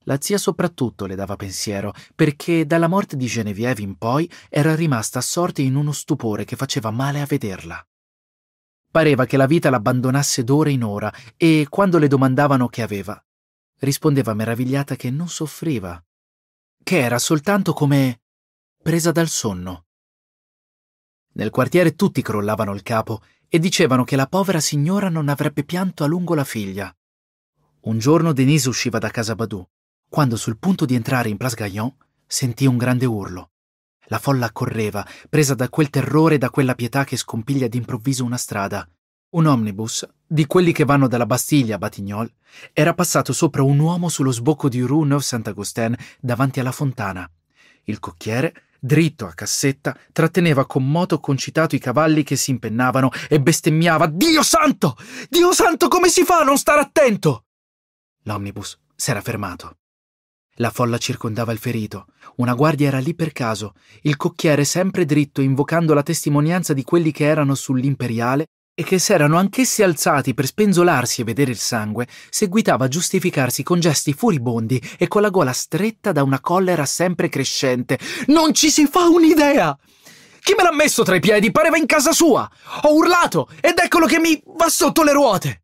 La zia soprattutto le dava pensiero, perché dalla morte di Genevieve in poi era rimasta assorta in uno stupore che faceva male a vederla. Pareva che la vita l'abbandonasse d'ora in ora e, quando le domandavano che aveva, rispondeva meravigliata che non soffriva, che era soltanto come presa dal sonno. Nel quartiere tutti crollavano il capo e dicevano che la povera signora non avrebbe pianto a lungo la figlia. Un giorno Denise usciva da casa Badou, quando sul punto di entrare in Place Gaillon sentì un grande urlo. La folla correva, presa da quel terrore e da quella pietà che scompiglia d'improvviso una strada. Un omnibus, di quelli che vanno dalla Bastiglia a Batignol, era passato sopra un uomo sullo sbocco di Rue Neuve Saint-Augustin davanti alla fontana. Il cocchiere dritto a cassetta, tratteneva con moto concitato i cavalli che si impennavano e bestemmiava Dio santo! Dio santo, come si fa a non stare attento? L'omnibus s'era fermato. La folla circondava il ferito, una guardia era lì per caso, il cocchiere sempre dritto invocando la testimonianza di quelli che erano sull'imperiale e che s'erano anch'essi alzati per spenzolarsi e vedere il sangue, seguitava a giustificarsi con gesti furibondi e con la gola stretta da una collera sempre crescente. Non ci si fa un'idea! Chi me l'ha messo tra i piedi pareva in casa sua! Ho urlato ed eccolo che mi va sotto le ruote!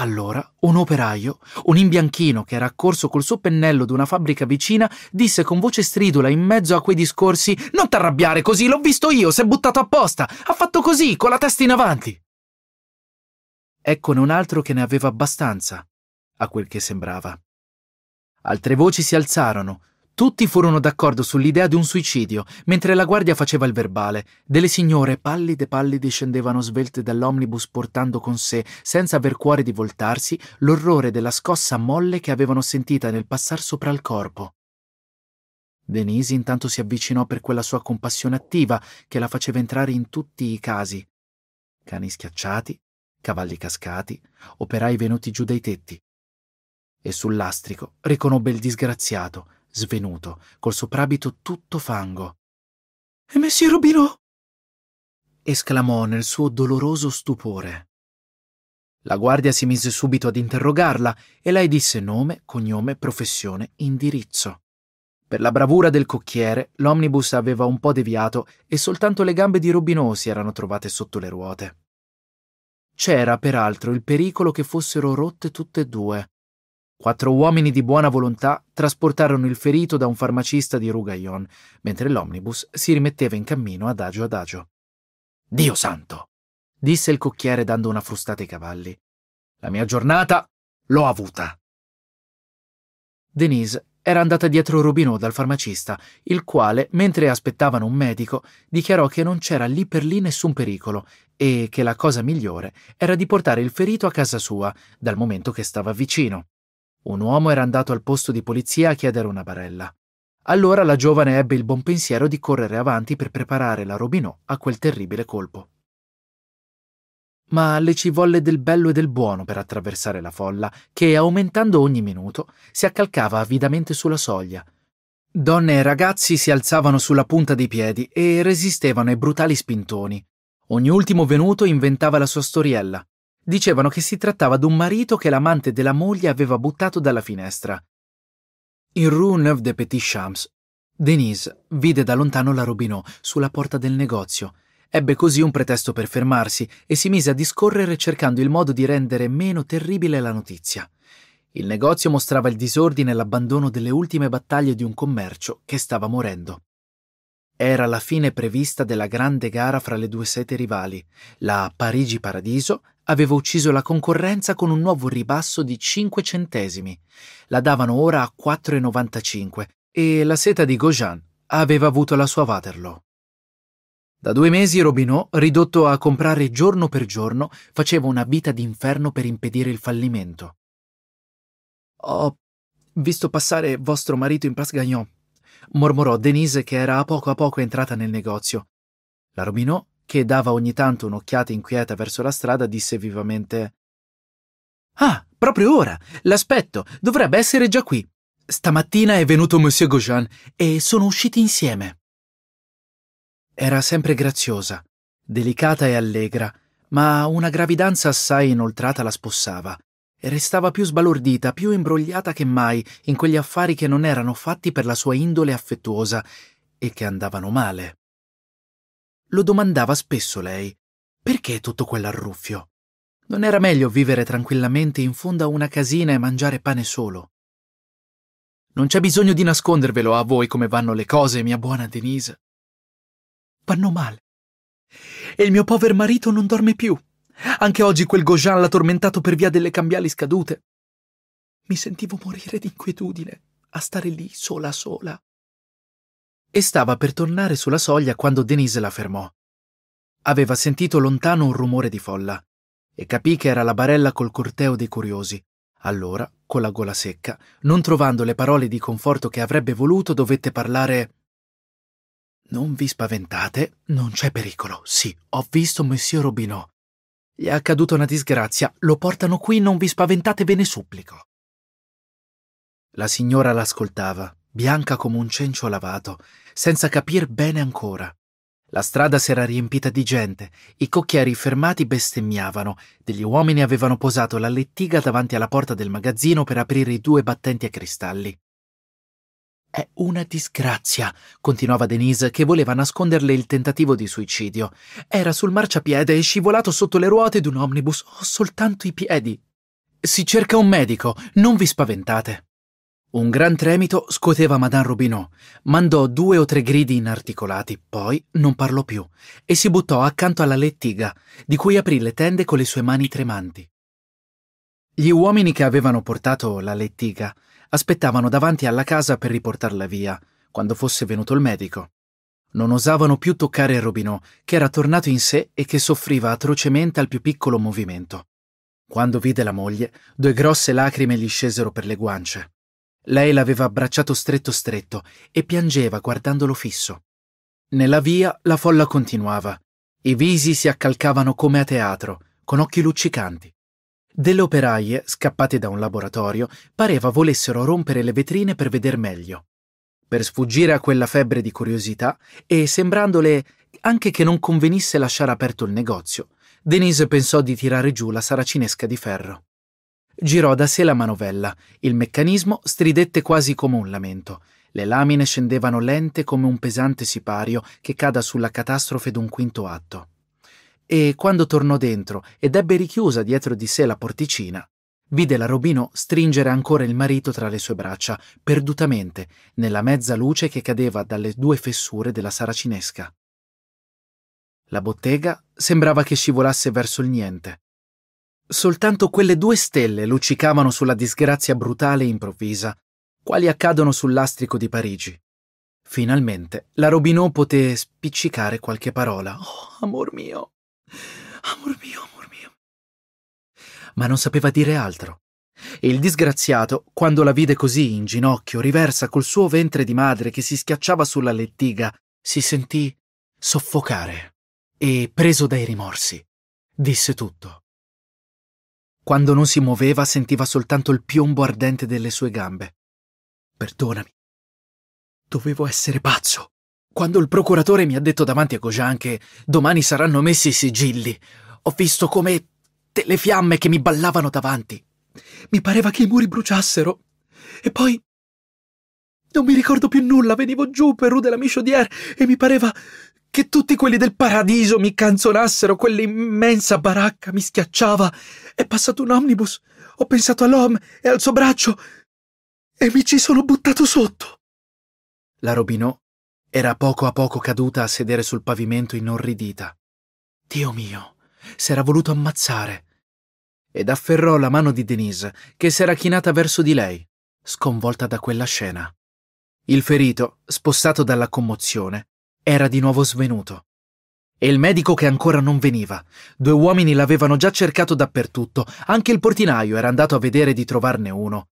Allora un operaio, un imbianchino che era accorso col suo pennello d'una fabbrica vicina, disse con voce stridula in mezzo a quei discorsi Non t'arrabbiare così, l'ho visto io, s'è buttato apposta, ha fatto così, con la testa in avanti. Eccone un altro che ne aveva abbastanza, a quel che sembrava. Altre voci si alzarono, tutti furono d'accordo sull'idea di un suicidio, mentre la guardia faceva il verbale. Delle signore pallide pallide scendevano svelte dall'omnibus portando con sé, senza aver cuore di voltarsi, l'orrore della scossa molle che avevano sentita nel passar sopra il corpo. Denise intanto si avvicinò per quella sua compassione attiva che la faceva entrare in tutti i casi. Cani schiacciati, cavalli cascati, operai venuti giù dai tetti. E sul lastrico riconobbe il disgraziato, svenuto, col soprabito tutto fango. E messie Robinò! esclamò nel suo doloroso stupore. La guardia si mise subito ad interrogarla e lei disse nome, cognome, professione, indirizzo. Per la bravura del cocchiere, l'omnibus aveva un po' deviato e soltanto le gambe di Robinò si erano trovate sotto le ruote. C'era, peraltro, il pericolo che fossero rotte tutte e due, Quattro uomini di buona volontà trasportarono il ferito da un farmacista di Rugaillon, mentre l'omnibus si rimetteva in cammino adagio adagio. Dio santo! disse il cocchiere dando una frustata ai cavalli. La mia giornata l'ho avuta. Denise era andata dietro Robinot dal farmacista, il quale, mentre aspettavano un medico, dichiarò che non c'era lì per lì nessun pericolo e che la cosa migliore era di portare il ferito a casa sua, dal momento che stava vicino. Un uomo era andato al posto di polizia a chiedere una barella. Allora la giovane ebbe il buon pensiero di correre avanti per preparare la Robinò a quel terribile colpo. Ma le ci volle del bello e del buono per attraversare la folla, che, aumentando ogni minuto, si accalcava avidamente sulla soglia. Donne e ragazzi si alzavano sulla punta dei piedi e resistevano ai brutali spintoni. Ogni ultimo venuto inventava la sua storiella, Dicevano che si trattava di un marito che l'amante della moglie aveva buttato dalla finestra. In Rue Neuve des Petits Champs, Denise vide da lontano la Robinot sulla porta del negozio. Ebbe così un pretesto per fermarsi e si mise a discorrere cercando il modo di rendere meno terribile la notizia. Il negozio mostrava il disordine e l'abbandono delle ultime battaglie di un commercio che stava morendo. Era la fine prevista della grande gara fra le due sete rivali, la Parigi Paradiso aveva ucciso la concorrenza con un nuovo ribasso di 5 centesimi. La davano ora a 4,95 e la seta di Gojan aveva avuto la sua Waterloo. Da due mesi Robinot, ridotto a comprare giorno per giorno, faceva una vita d'inferno per impedire il fallimento. Ho visto passare vostro marito in Place Gagnon, mormorò Denise che era a poco a poco entrata nel negozio. La Robinot che dava ogni tanto un'occhiata inquieta verso la strada, disse vivamente Ah, proprio ora! L'aspetto! Dovrebbe essere già qui! Stamattina è venuto Monsieur Gaujean e sono usciti insieme. Era sempre graziosa, delicata e allegra, ma una gravidanza assai inoltrata la spossava e restava più sbalordita, più imbrogliata che mai in quegli affari che non erano fatti per la sua indole affettuosa e che andavano male. Lo domandava spesso lei. Perché tutto quell'arruffio? Non era meglio vivere tranquillamente in fondo a una casina e mangiare pane solo? Non c'è bisogno di nascondervelo a voi come vanno le cose, mia buona Denise. Vanno male. E il mio povero marito non dorme più. Anche oggi quel Gaujean l'ha tormentato per via delle cambiali scadute. Mi sentivo morire di inquietudine a stare lì sola sola e stava per tornare sulla soglia quando Denise la fermò. Aveva sentito lontano un rumore di folla e capì che era la barella col corteo dei curiosi. Allora, con la gola secca, non trovando le parole di conforto che avrebbe voluto, dovette parlare Non vi spaventate, non c'è pericolo. Sì, ho visto Monsieur Robinot. Gli è accaduta una disgrazia, lo portano qui, non vi spaventate, ve ne supplico. La signora l'ascoltava, bianca come un cencio lavato, senza capir bene ancora. La strada s'era riempita di gente, i cocchieri fermati bestemmiavano, degli uomini avevano posato la lettiga davanti alla porta del magazzino per aprire i due battenti a cristalli. È una disgrazia, continuava Denise, che voleva nasconderle il tentativo di suicidio. Era sul marciapiede e scivolato sotto le ruote d'un omnibus. Ho soltanto i piedi. Si cerca un medico, non vi spaventate. Un gran tremito scuoteva Madame Robinot, mandò due o tre gridi inarticolati, poi non parlò più e si buttò accanto alla lettiga, di cui aprì le tende con le sue mani tremanti. Gli uomini che avevano portato la lettiga aspettavano davanti alla casa per riportarla via, quando fosse venuto il medico. Non osavano più toccare Robinot, che era tornato in sé e che soffriva atrocemente al più piccolo movimento. Quando vide la moglie, due grosse lacrime gli scesero per le guance. Lei l'aveva abbracciato stretto stretto e piangeva guardandolo fisso. Nella via la folla continuava. I visi si accalcavano come a teatro, con occhi luccicanti. Delle operaie, scappate da un laboratorio, pareva volessero rompere le vetrine per veder meglio. Per sfuggire a quella febbre di curiosità e sembrandole anche che non convenisse lasciare aperto il negozio, Denise pensò di tirare giù la saracinesca di ferro. Girò da sé la manovella. Il meccanismo stridette quasi come un lamento. Le lamine scendevano lente come un pesante sipario che cada sulla catastrofe d'un quinto atto. E quando tornò dentro ed ebbe richiusa dietro di sé la porticina, vide la Robino stringere ancora il marito tra le sue braccia, perdutamente, nella mezza luce che cadeva dalle due fessure della saracinesca. La bottega sembrava che scivolasse verso il niente. Soltanto quelle due stelle luccicavano sulla disgrazia brutale e improvvisa, quali accadono sul lastrico di Parigi. Finalmente la Robinò poté spiccicare qualche parola. Oh, amor mio! Amor mio, amor mio! Ma non sapeva dire altro. E il disgraziato, quando la vide così, in ginocchio, riversa col suo ventre di madre che si schiacciava sulla lettiga, si sentì soffocare e, preso dai rimorsi, disse tutto. Quando non si muoveva sentiva soltanto il piombo ardente delle sue gambe. Perdonami. Dovevo essere pazzo. Quando il procuratore mi ha detto davanti a Gojan che domani saranno messi i sigilli, ho visto come delle fiamme che mi ballavano davanti. Mi pareva che i muri bruciassero. E poi... Non mi ricordo più nulla, venivo giù per Rue de la Michaudière e mi pareva che tutti quelli del paradiso mi canzonassero quell'immensa baracca mi schiacciava. È passato un omnibus. Ho pensato all'om e al suo braccio e mi ci sono buttato sotto. La Robinò era poco a poco caduta a sedere sul pavimento inorridita. Dio mio, s'era voluto ammazzare. Ed afferrò la mano di Denise, che s'era chinata verso di lei, sconvolta da quella scena. Il ferito, spossato dalla commozione, era di nuovo svenuto. E il medico che ancora non veniva. Due uomini l'avevano già cercato dappertutto, anche il portinaio era andato a vedere di trovarne uno.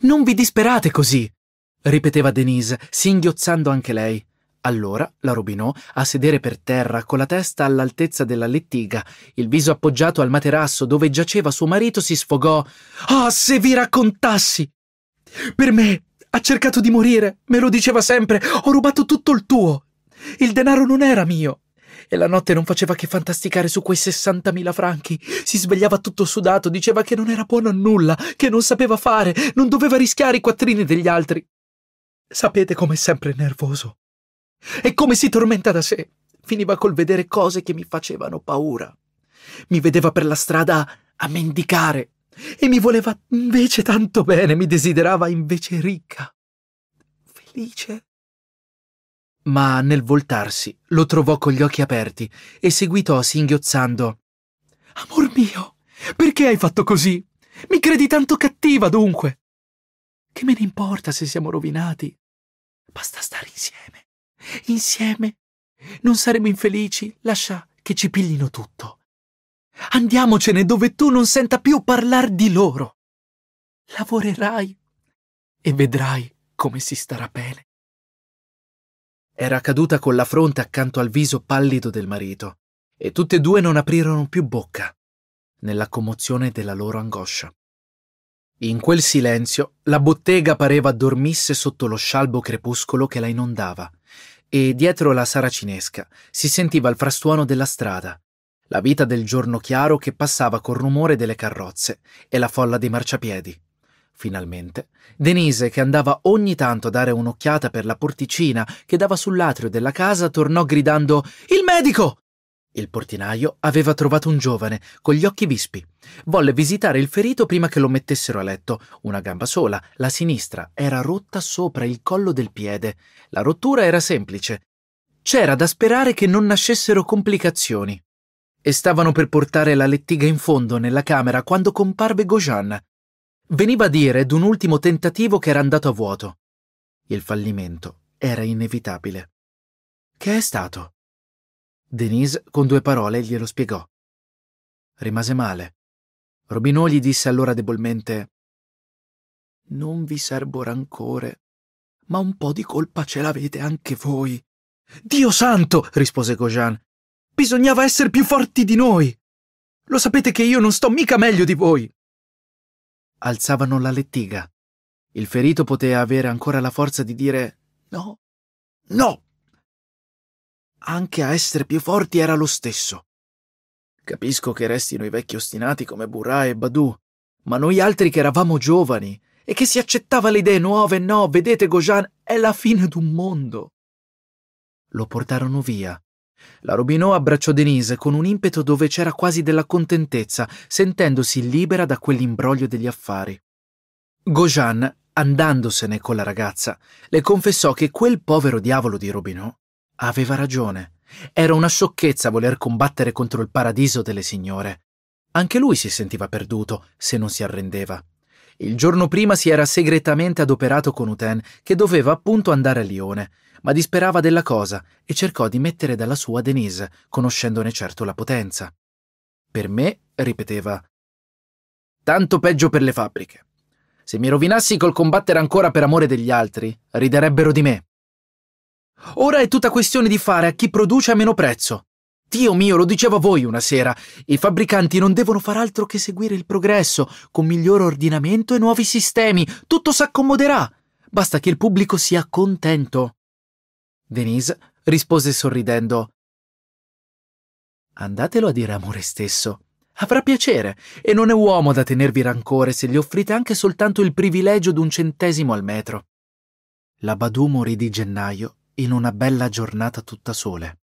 Non vi disperate così, ripeteva Denise, singhiozzando anche lei. Allora la Robinò, a sedere per terra, con la testa all'altezza della lettiga, il viso appoggiato al materasso dove giaceva suo marito, si sfogò. Ah, oh, se vi raccontassi! Per me ha cercato di morire, me lo diceva sempre, ho rubato tutto il tuo. Il denaro non era mio. E la notte non faceva che fantasticare su quei 60.000 franchi. Si svegliava tutto sudato, diceva che non era buono a nulla, che non sapeva fare, non doveva rischiare i quattrini degli altri. Sapete com'è sempre nervoso. E come si tormenta da sé. Finiva col vedere cose che mi facevano paura. Mi vedeva per la strada a mendicare e mi voleva invece tanto bene, mi desiderava invece ricca, felice. Ma nel voltarsi lo trovò con gli occhi aperti e seguitò singhiozzando. Amor mio, perché hai fatto così? Mi credi tanto cattiva dunque? Che me ne importa se siamo rovinati? Basta stare insieme. Insieme. Non saremo infelici, lascia che ci piglino tutto. Andiamocene dove tu non senta più parlare di loro. Lavorerai e vedrai come si starà bene. Era caduta con la fronte accanto al viso pallido del marito, e tutte e due non aprirono più bocca, nella commozione della loro angoscia. In quel silenzio la bottega pareva dormisse sotto lo scialbo crepuscolo che la inondava, e dietro la saracinesca si sentiva il frastuono della strada, la vita del giorno chiaro che passava col rumore delle carrozze e la folla dei marciapiedi. Finalmente, Denise, che andava ogni tanto a dare un'occhiata per la porticina che dava sull'atrio della casa, tornò gridando Il medico! Il portinaio aveva trovato un giovane, con gli occhi vispi. Volle visitare il ferito prima che lo mettessero a letto. Una gamba sola, la sinistra, era rotta sopra il collo del piede. La rottura era semplice. C'era da sperare che non nascessero complicazioni e stavano per portare la lettiga in fondo nella camera quando comparve Gojan. Veniva a dire d'un ultimo tentativo che era andato a vuoto. Il fallimento era inevitabile. Che è stato? Denise con due parole glielo spiegò. Rimase male. Robinò gli disse allora debolmente Non vi serbo rancore, ma un po' di colpa ce l'avete anche voi. Dio santo! rispose Gojan. Bisognava essere più forti di noi. Lo sapete che io non sto mica meglio di voi. Alzavano la lettiga. Il ferito poteva avere ancora la forza di dire no, no. Anche a essere più forti era lo stesso. Capisco che restino i vecchi ostinati come Burra e Badu, ma noi altri che eravamo giovani e che si accettava le idee nuove, no, vedete Gojan, è la fine d'un mondo. Lo portarono via la Robinò abbracciò Denise con un impeto dove c'era quasi della contentezza, sentendosi libera da quell'imbroglio degli affari. Gojan, andandosene con la ragazza, le confessò che quel povero diavolo di Robinò aveva ragione. Era una sciocchezza voler combattere contro il paradiso delle signore. Anche lui si sentiva perduto se non si arrendeva. Il giorno prima si era segretamente adoperato con Uten, che doveva appunto andare a Lione, ma disperava della cosa e cercò di mettere dalla sua Denise, conoscendone certo la potenza. Per me, ripeteva, tanto peggio per le fabbriche. Se mi rovinassi col combattere ancora per amore degli altri, riderebbero di me. Ora è tutta questione di fare a chi produce a meno prezzo. Dio mio, lo dicevo a voi una sera, i fabbricanti non devono far altro che seguire il progresso, con miglior ordinamento e nuovi sistemi, tutto s'accomoderà. Basta che il pubblico sia contento. Denise rispose sorridendo. Andatelo a dire amore stesso. Avrà piacere, e non è uomo da tenervi rancore se gli offrite anche soltanto il privilegio d'un centesimo al metro. La Badù morì di gennaio in una bella giornata tutta sole.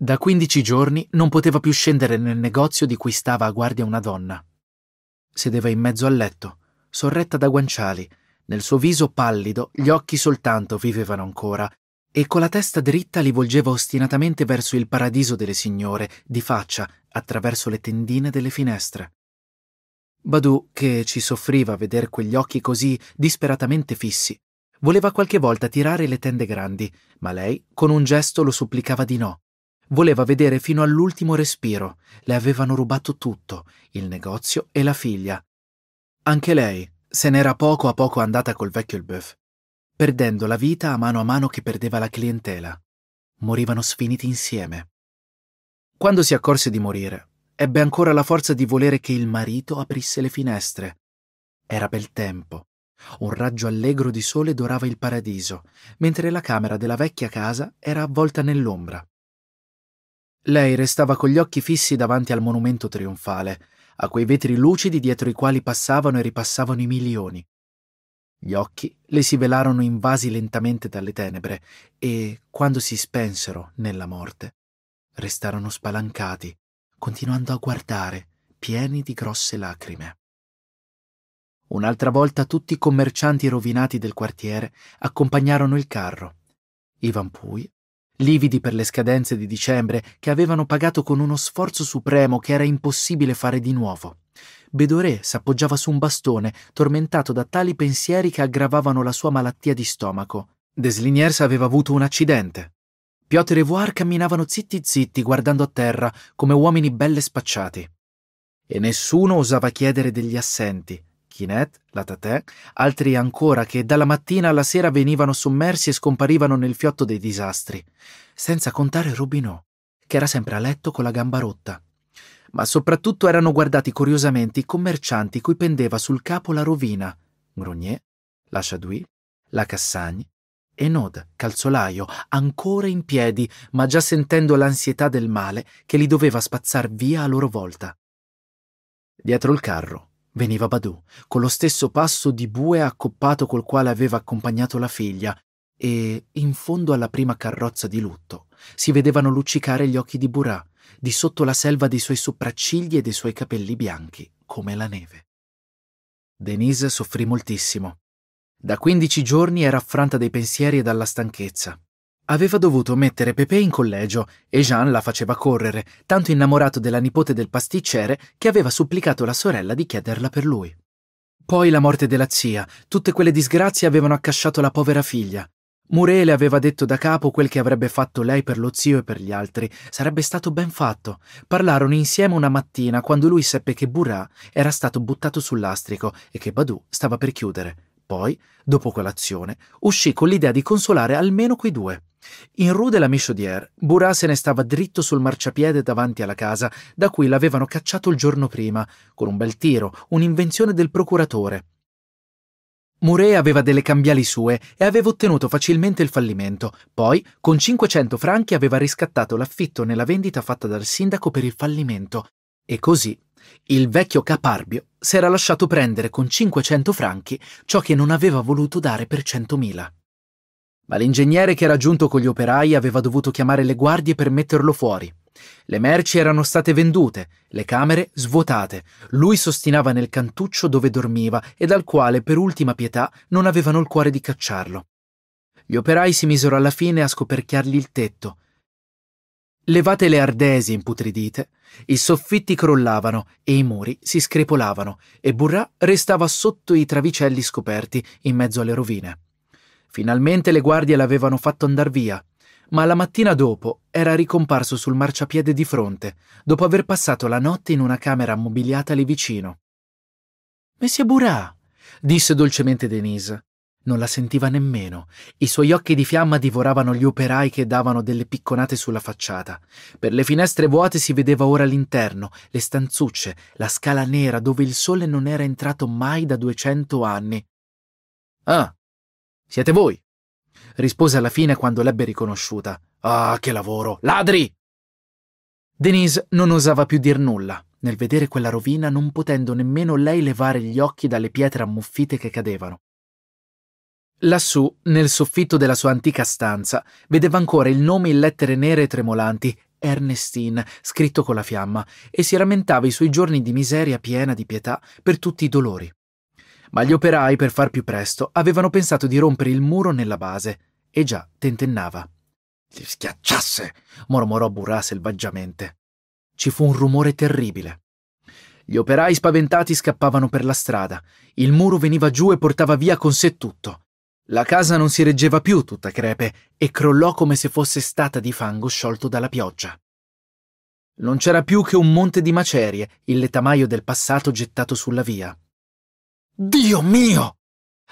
Da 15 giorni non poteva più scendere nel negozio di cui stava a guardia una donna. Sedeva in mezzo al letto, sorretta da guanciali, nel suo viso pallido gli occhi soltanto vivevano ancora, e con la testa dritta li volgeva ostinatamente verso il paradiso delle signore, di faccia, attraverso le tendine delle finestre. Badu, che ci soffriva a veder quegli occhi così disperatamente fissi, voleva qualche volta tirare le tende grandi, ma lei con un gesto lo supplicava di no. Voleva vedere fino all'ultimo respiro. Le avevano rubato tutto, il negozio e la figlia. Anche lei se n'era poco a poco andata col vecchio il bœuf, perdendo la vita a mano a mano che perdeva la clientela. Morivano sfiniti insieme. Quando si accorse di morire, ebbe ancora la forza di volere che il marito aprisse le finestre. Era bel tempo. Un raggio allegro di sole dorava il paradiso, mentre la camera della vecchia casa era avvolta nell'ombra. Lei restava con gli occhi fissi davanti al monumento trionfale, a quei vetri lucidi dietro i quali passavano e ripassavano i milioni. Gli occhi le si velarono invasi lentamente dalle tenebre e, quando si spensero nella morte, restarono spalancati, continuando a guardare, pieni di grosse lacrime. Un'altra volta tutti i commercianti rovinati del quartiere accompagnarono il carro. Ivan Pui lividi per le scadenze di dicembre che avevano pagato con uno sforzo supremo che era impossibile fare di nuovo. Bedoré s'appoggiava su un bastone, tormentato da tali pensieri che aggravavano la sua malattia di stomaco. Desliniers aveva avuto un accidente. Piotr e Voir camminavano zitti zitti, guardando a terra, come uomini belle spacciati. E nessuno osava chiedere degli assenti, Chinette, la Tatè, altri ancora che dalla mattina alla sera venivano sommersi e scomparivano nel fiotto dei disastri, senza contare Rubinò, che era sempre a letto con la gamba rotta. Ma soprattutto erano guardati curiosamente i commercianti cui pendeva sul capo la rovina, Grognier, la Chaduy, la Cassagne, e Nod, calzolaio, ancora in piedi, ma già sentendo l'ansietà del male che li doveva spazzar via a loro volta. Dietro il carro, Veniva Badù, con lo stesso passo di bue accoppato col quale aveva accompagnato la figlia, e, in fondo alla prima carrozza di lutto, si vedevano luccicare gli occhi di Burà, di sotto la selva dei suoi sopraccigli e dei suoi capelli bianchi, come la neve. Denise soffrì moltissimo. Da quindici giorni era affranta dai pensieri e dalla stanchezza. Aveva dovuto mettere Pepe in collegio e Jean la faceva correre, tanto innamorato della nipote del pasticcere che aveva supplicato la sorella di chiederla per lui. Poi la morte della zia, tutte quelle disgrazie avevano accasciato la povera figlia. Muré le aveva detto da capo quel che avrebbe fatto lei per lo zio e per gli altri, sarebbe stato ben fatto. Parlarono insieme una mattina quando lui seppe che Burrà era stato buttato sul lastrico e che Badù stava per chiudere. Poi, dopo colazione, uscì con l'idea di consolare almeno quei due. In Rue de la Michaudière, Burat se ne stava dritto sul marciapiede davanti alla casa da cui l'avevano cacciato il giorno prima, con un bel tiro, un'invenzione del procuratore. Muré aveva delle cambiali sue e aveva ottenuto facilmente il fallimento. Poi, con 500 franchi, aveva riscattato l'affitto nella vendita fatta dal sindaco per il fallimento. E così, il vecchio caparbio s'era lasciato prendere con 500 franchi ciò che non aveva voluto dare per 100.000. Ma l'ingegnere che era giunto con gli operai aveva dovuto chiamare le guardie per metterlo fuori. Le merci erano state vendute, le camere svuotate. Lui sostinava nel cantuccio dove dormiva e dal quale, per ultima pietà, non avevano il cuore di cacciarlo. Gli operai si misero alla fine a scoperchiargli il tetto. Levate le ardesi imputridite, i soffitti crollavano e i muri si screpolavano e Burrà restava sotto i travicelli scoperti in mezzo alle rovine. Finalmente le guardie l'avevano fatto andar via, ma la mattina dopo era ricomparso sul marciapiede di fronte, dopo aver passato la notte in una camera ammobiliata lì vicino. Messie Burà, disse dolcemente Denise. Non la sentiva nemmeno. I suoi occhi di fiamma divoravano gli operai che davano delle picconate sulla facciata. Per le finestre vuote si vedeva ora l'interno, le stanzucce, la scala nera dove il sole non era entrato mai da duecento anni. Ah, siete voi. Rispose alla fine quando l'ebbe riconosciuta. Ah, che lavoro! Ladri! Denise non osava più dir nulla, nel vedere quella rovina, non potendo nemmeno lei levare gli occhi dalle pietre ammuffite che cadevano. Lassù, nel soffitto della sua antica stanza, vedeva ancora il nome in lettere nere e tremolanti, Ernestine, scritto con la fiamma, e si rammentava i suoi giorni di miseria piena di pietà per tutti i dolori ma gli operai, per far più presto, avevano pensato di rompere il muro nella base, e già tentennava. Li schiacciasse! mormorò Burà selvaggiamente. Ci fu un rumore terribile. Gli operai spaventati scappavano per la strada. Il muro veniva giù e portava via con sé tutto. La casa non si reggeva più tutta crepe e crollò come se fosse stata di fango sciolto dalla pioggia. Non c'era più che un monte di macerie, il letamaio del passato gettato sulla via. Dio mio!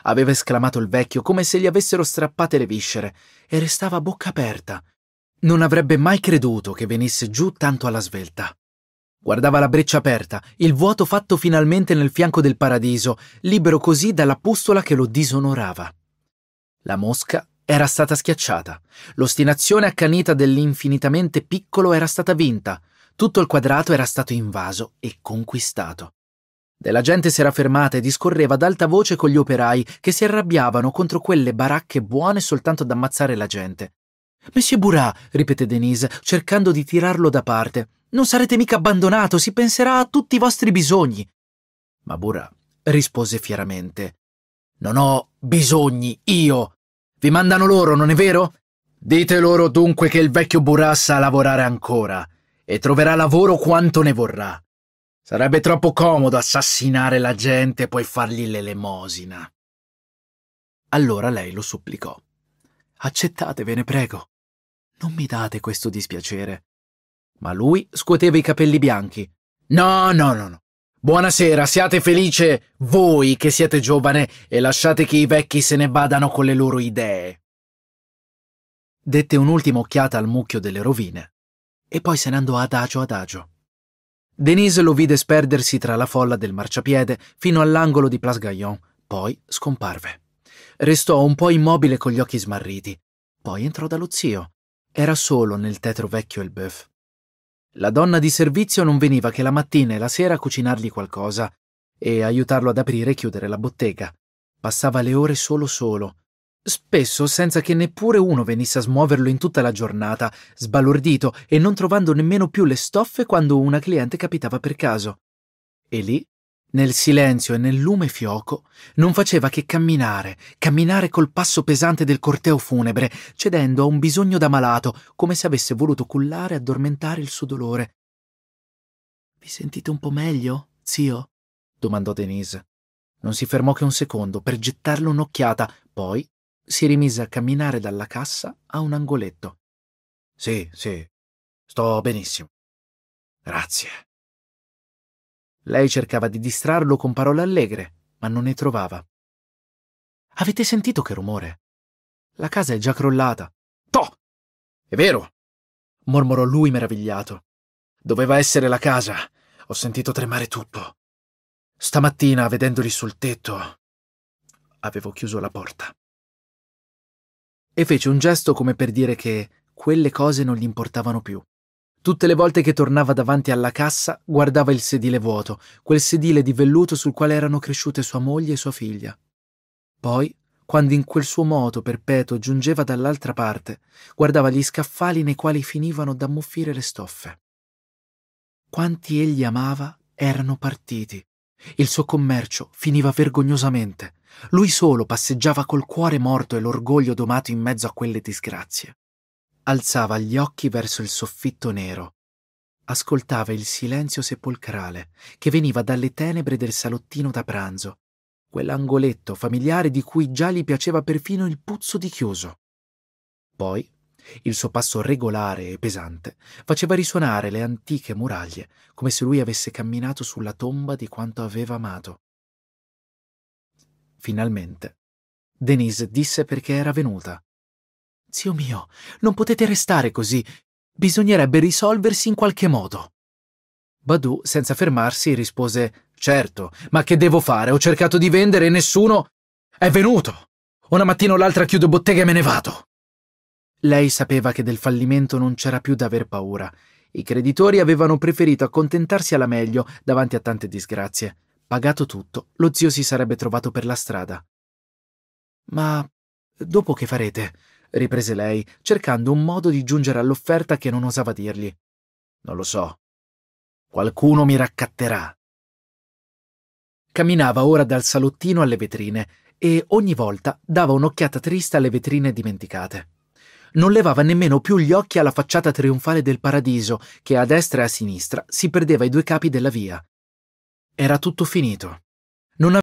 aveva esclamato il vecchio come se gli avessero strappate le viscere e restava a bocca aperta. Non avrebbe mai creduto che venisse giù tanto alla svelta. Guardava la breccia aperta, il vuoto fatto finalmente nel fianco del paradiso, libero così dalla pustola che lo disonorava. La mosca era stata schiacciata, l'ostinazione accanita dell'infinitamente piccolo era stata vinta, tutto il quadrato era stato invaso e conquistato. Della gente s'era fermata e discorreva ad alta voce con gli operai che si arrabbiavano contro quelle baracche buone soltanto ad ammazzare la gente. Monsieur Burat, ripeté Denise, cercando di tirarlo da parte, non sarete mica abbandonato, si penserà a tutti i vostri bisogni. Ma Burat rispose fieramente. Non ho bisogni, io. Vi mandano loro, non è vero? Dite loro dunque che il vecchio Burat sa lavorare ancora e troverà lavoro quanto ne vorrà. Sarebbe troppo comodo assassinare la gente e poi fargli l'elemosina. Allora lei lo supplicò. Accettate, ve ne prego. Non mi date questo dispiacere. Ma lui scuoteva i capelli bianchi. No, no, no, no. Buonasera, siate felice voi che siete giovane e lasciate che i vecchi se ne vadano con le loro idee. Dette un'ultima occhiata al mucchio delle rovine e poi se ne andò adagio adagio. Denise lo vide sperdersi tra la folla del marciapiede fino all'angolo di Place Gaillon, poi scomparve. Restò un po' immobile con gli occhi smarriti, poi entrò dallo zio. Era solo nel tetro vecchio il bœuf. La donna di servizio non veniva che la mattina e la sera a cucinargli qualcosa e aiutarlo ad aprire e chiudere la bottega. Passava le ore solo solo, spesso senza che neppure uno venisse a smuoverlo in tutta la giornata, sbalordito e non trovando nemmeno più le stoffe quando una cliente capitava per caso. E lì, nel silenzio e nel lume fioco, non faceva che camminare, camminare col passo pesante del corteo funebre, cedendo a un bisogno da malato, come se avesse voluto cullare e addormentare il suo dolore. Vi sentite un po' meglio, zio? domandò Denise. Non si fermò che un secondo per gettarle un'occhiata, poi si rimise a camminare dalla cassa a un angoletto. Sì, sì, sto benissimo. Grazie. Lei cercava di distrarlo con parole allegre, ma non ne trovava. Avete sentito che rumore? La casa è già crollata. Toh! È vero! mormorò lui meravigliato. Doveva essere la casa. Ho sentito tremare tutto. Stamattina, vedendoli sul tetto, avevo chiuso la porta e fece un gesto come per dire che quelle cose non gli importavano più. Tutte le volte che tornava davanti alla cassa guardava il sedile vuoto, quel sedile di velluto sul quale erano cresciute sua moglie e sua figlia. Poi, quando in quel suo moto perpetuo giungeva dall'altra parte, guardava gli scaffali nei quali finivano d'ammuffire le stoffe. Quanti egli amava erano partiti, il suo commercio finiva vergognosamente. Lui solo passeggiava col cuore morto e l'orgoglio domato in mezzo a quelle disgrazie. Alzava gli occhi verso il soffitto nero. Ascoltava il silenzio sepolcrale che veniva dalle tenebre del salottino da pranzo, quell'angoletto familiare di cui già gli piaceva perfino il puzzo di chiuso. Poi il suo passo regolare e pesante faceva risuonare le antiche muraglie, come se lui avesse camminato sulla tomba di quanto aveva amato. Finalmente, Denise disse perché era venuta. Zio mio, non potete restare così. Bisognerebbe risolversi in qualche modo. Badu, senza fermarsi, rispose Certo, ma che devo fare? Ho cercato di vendere e nessuno. È venuto. Una mattina o l'altra chiudo bottega e me ne vado. Lei sapeva che del fallimento non c'era più da aver paura. I creditori avevano preferito accontentarsi alla meglio davanti a tante disgrazie. Pagato tutto, lo zio si sarebbe trovato per la strada. Ma dopo che farete? riprese lei, cercando un modo di giungere all'offerta che non osava dirgli. Non lo so. Qualcuno mi raccatterà. Camminava ora dal salottino alle vetrine e ogni volta dava un'occhiata triste alle vetrine dimenticate non levava nemmeno più gli occhi alla facciata trionfale del paradiso, che a destra e a sinistra si perdeva ai due capi della via. Era tutto finito. Non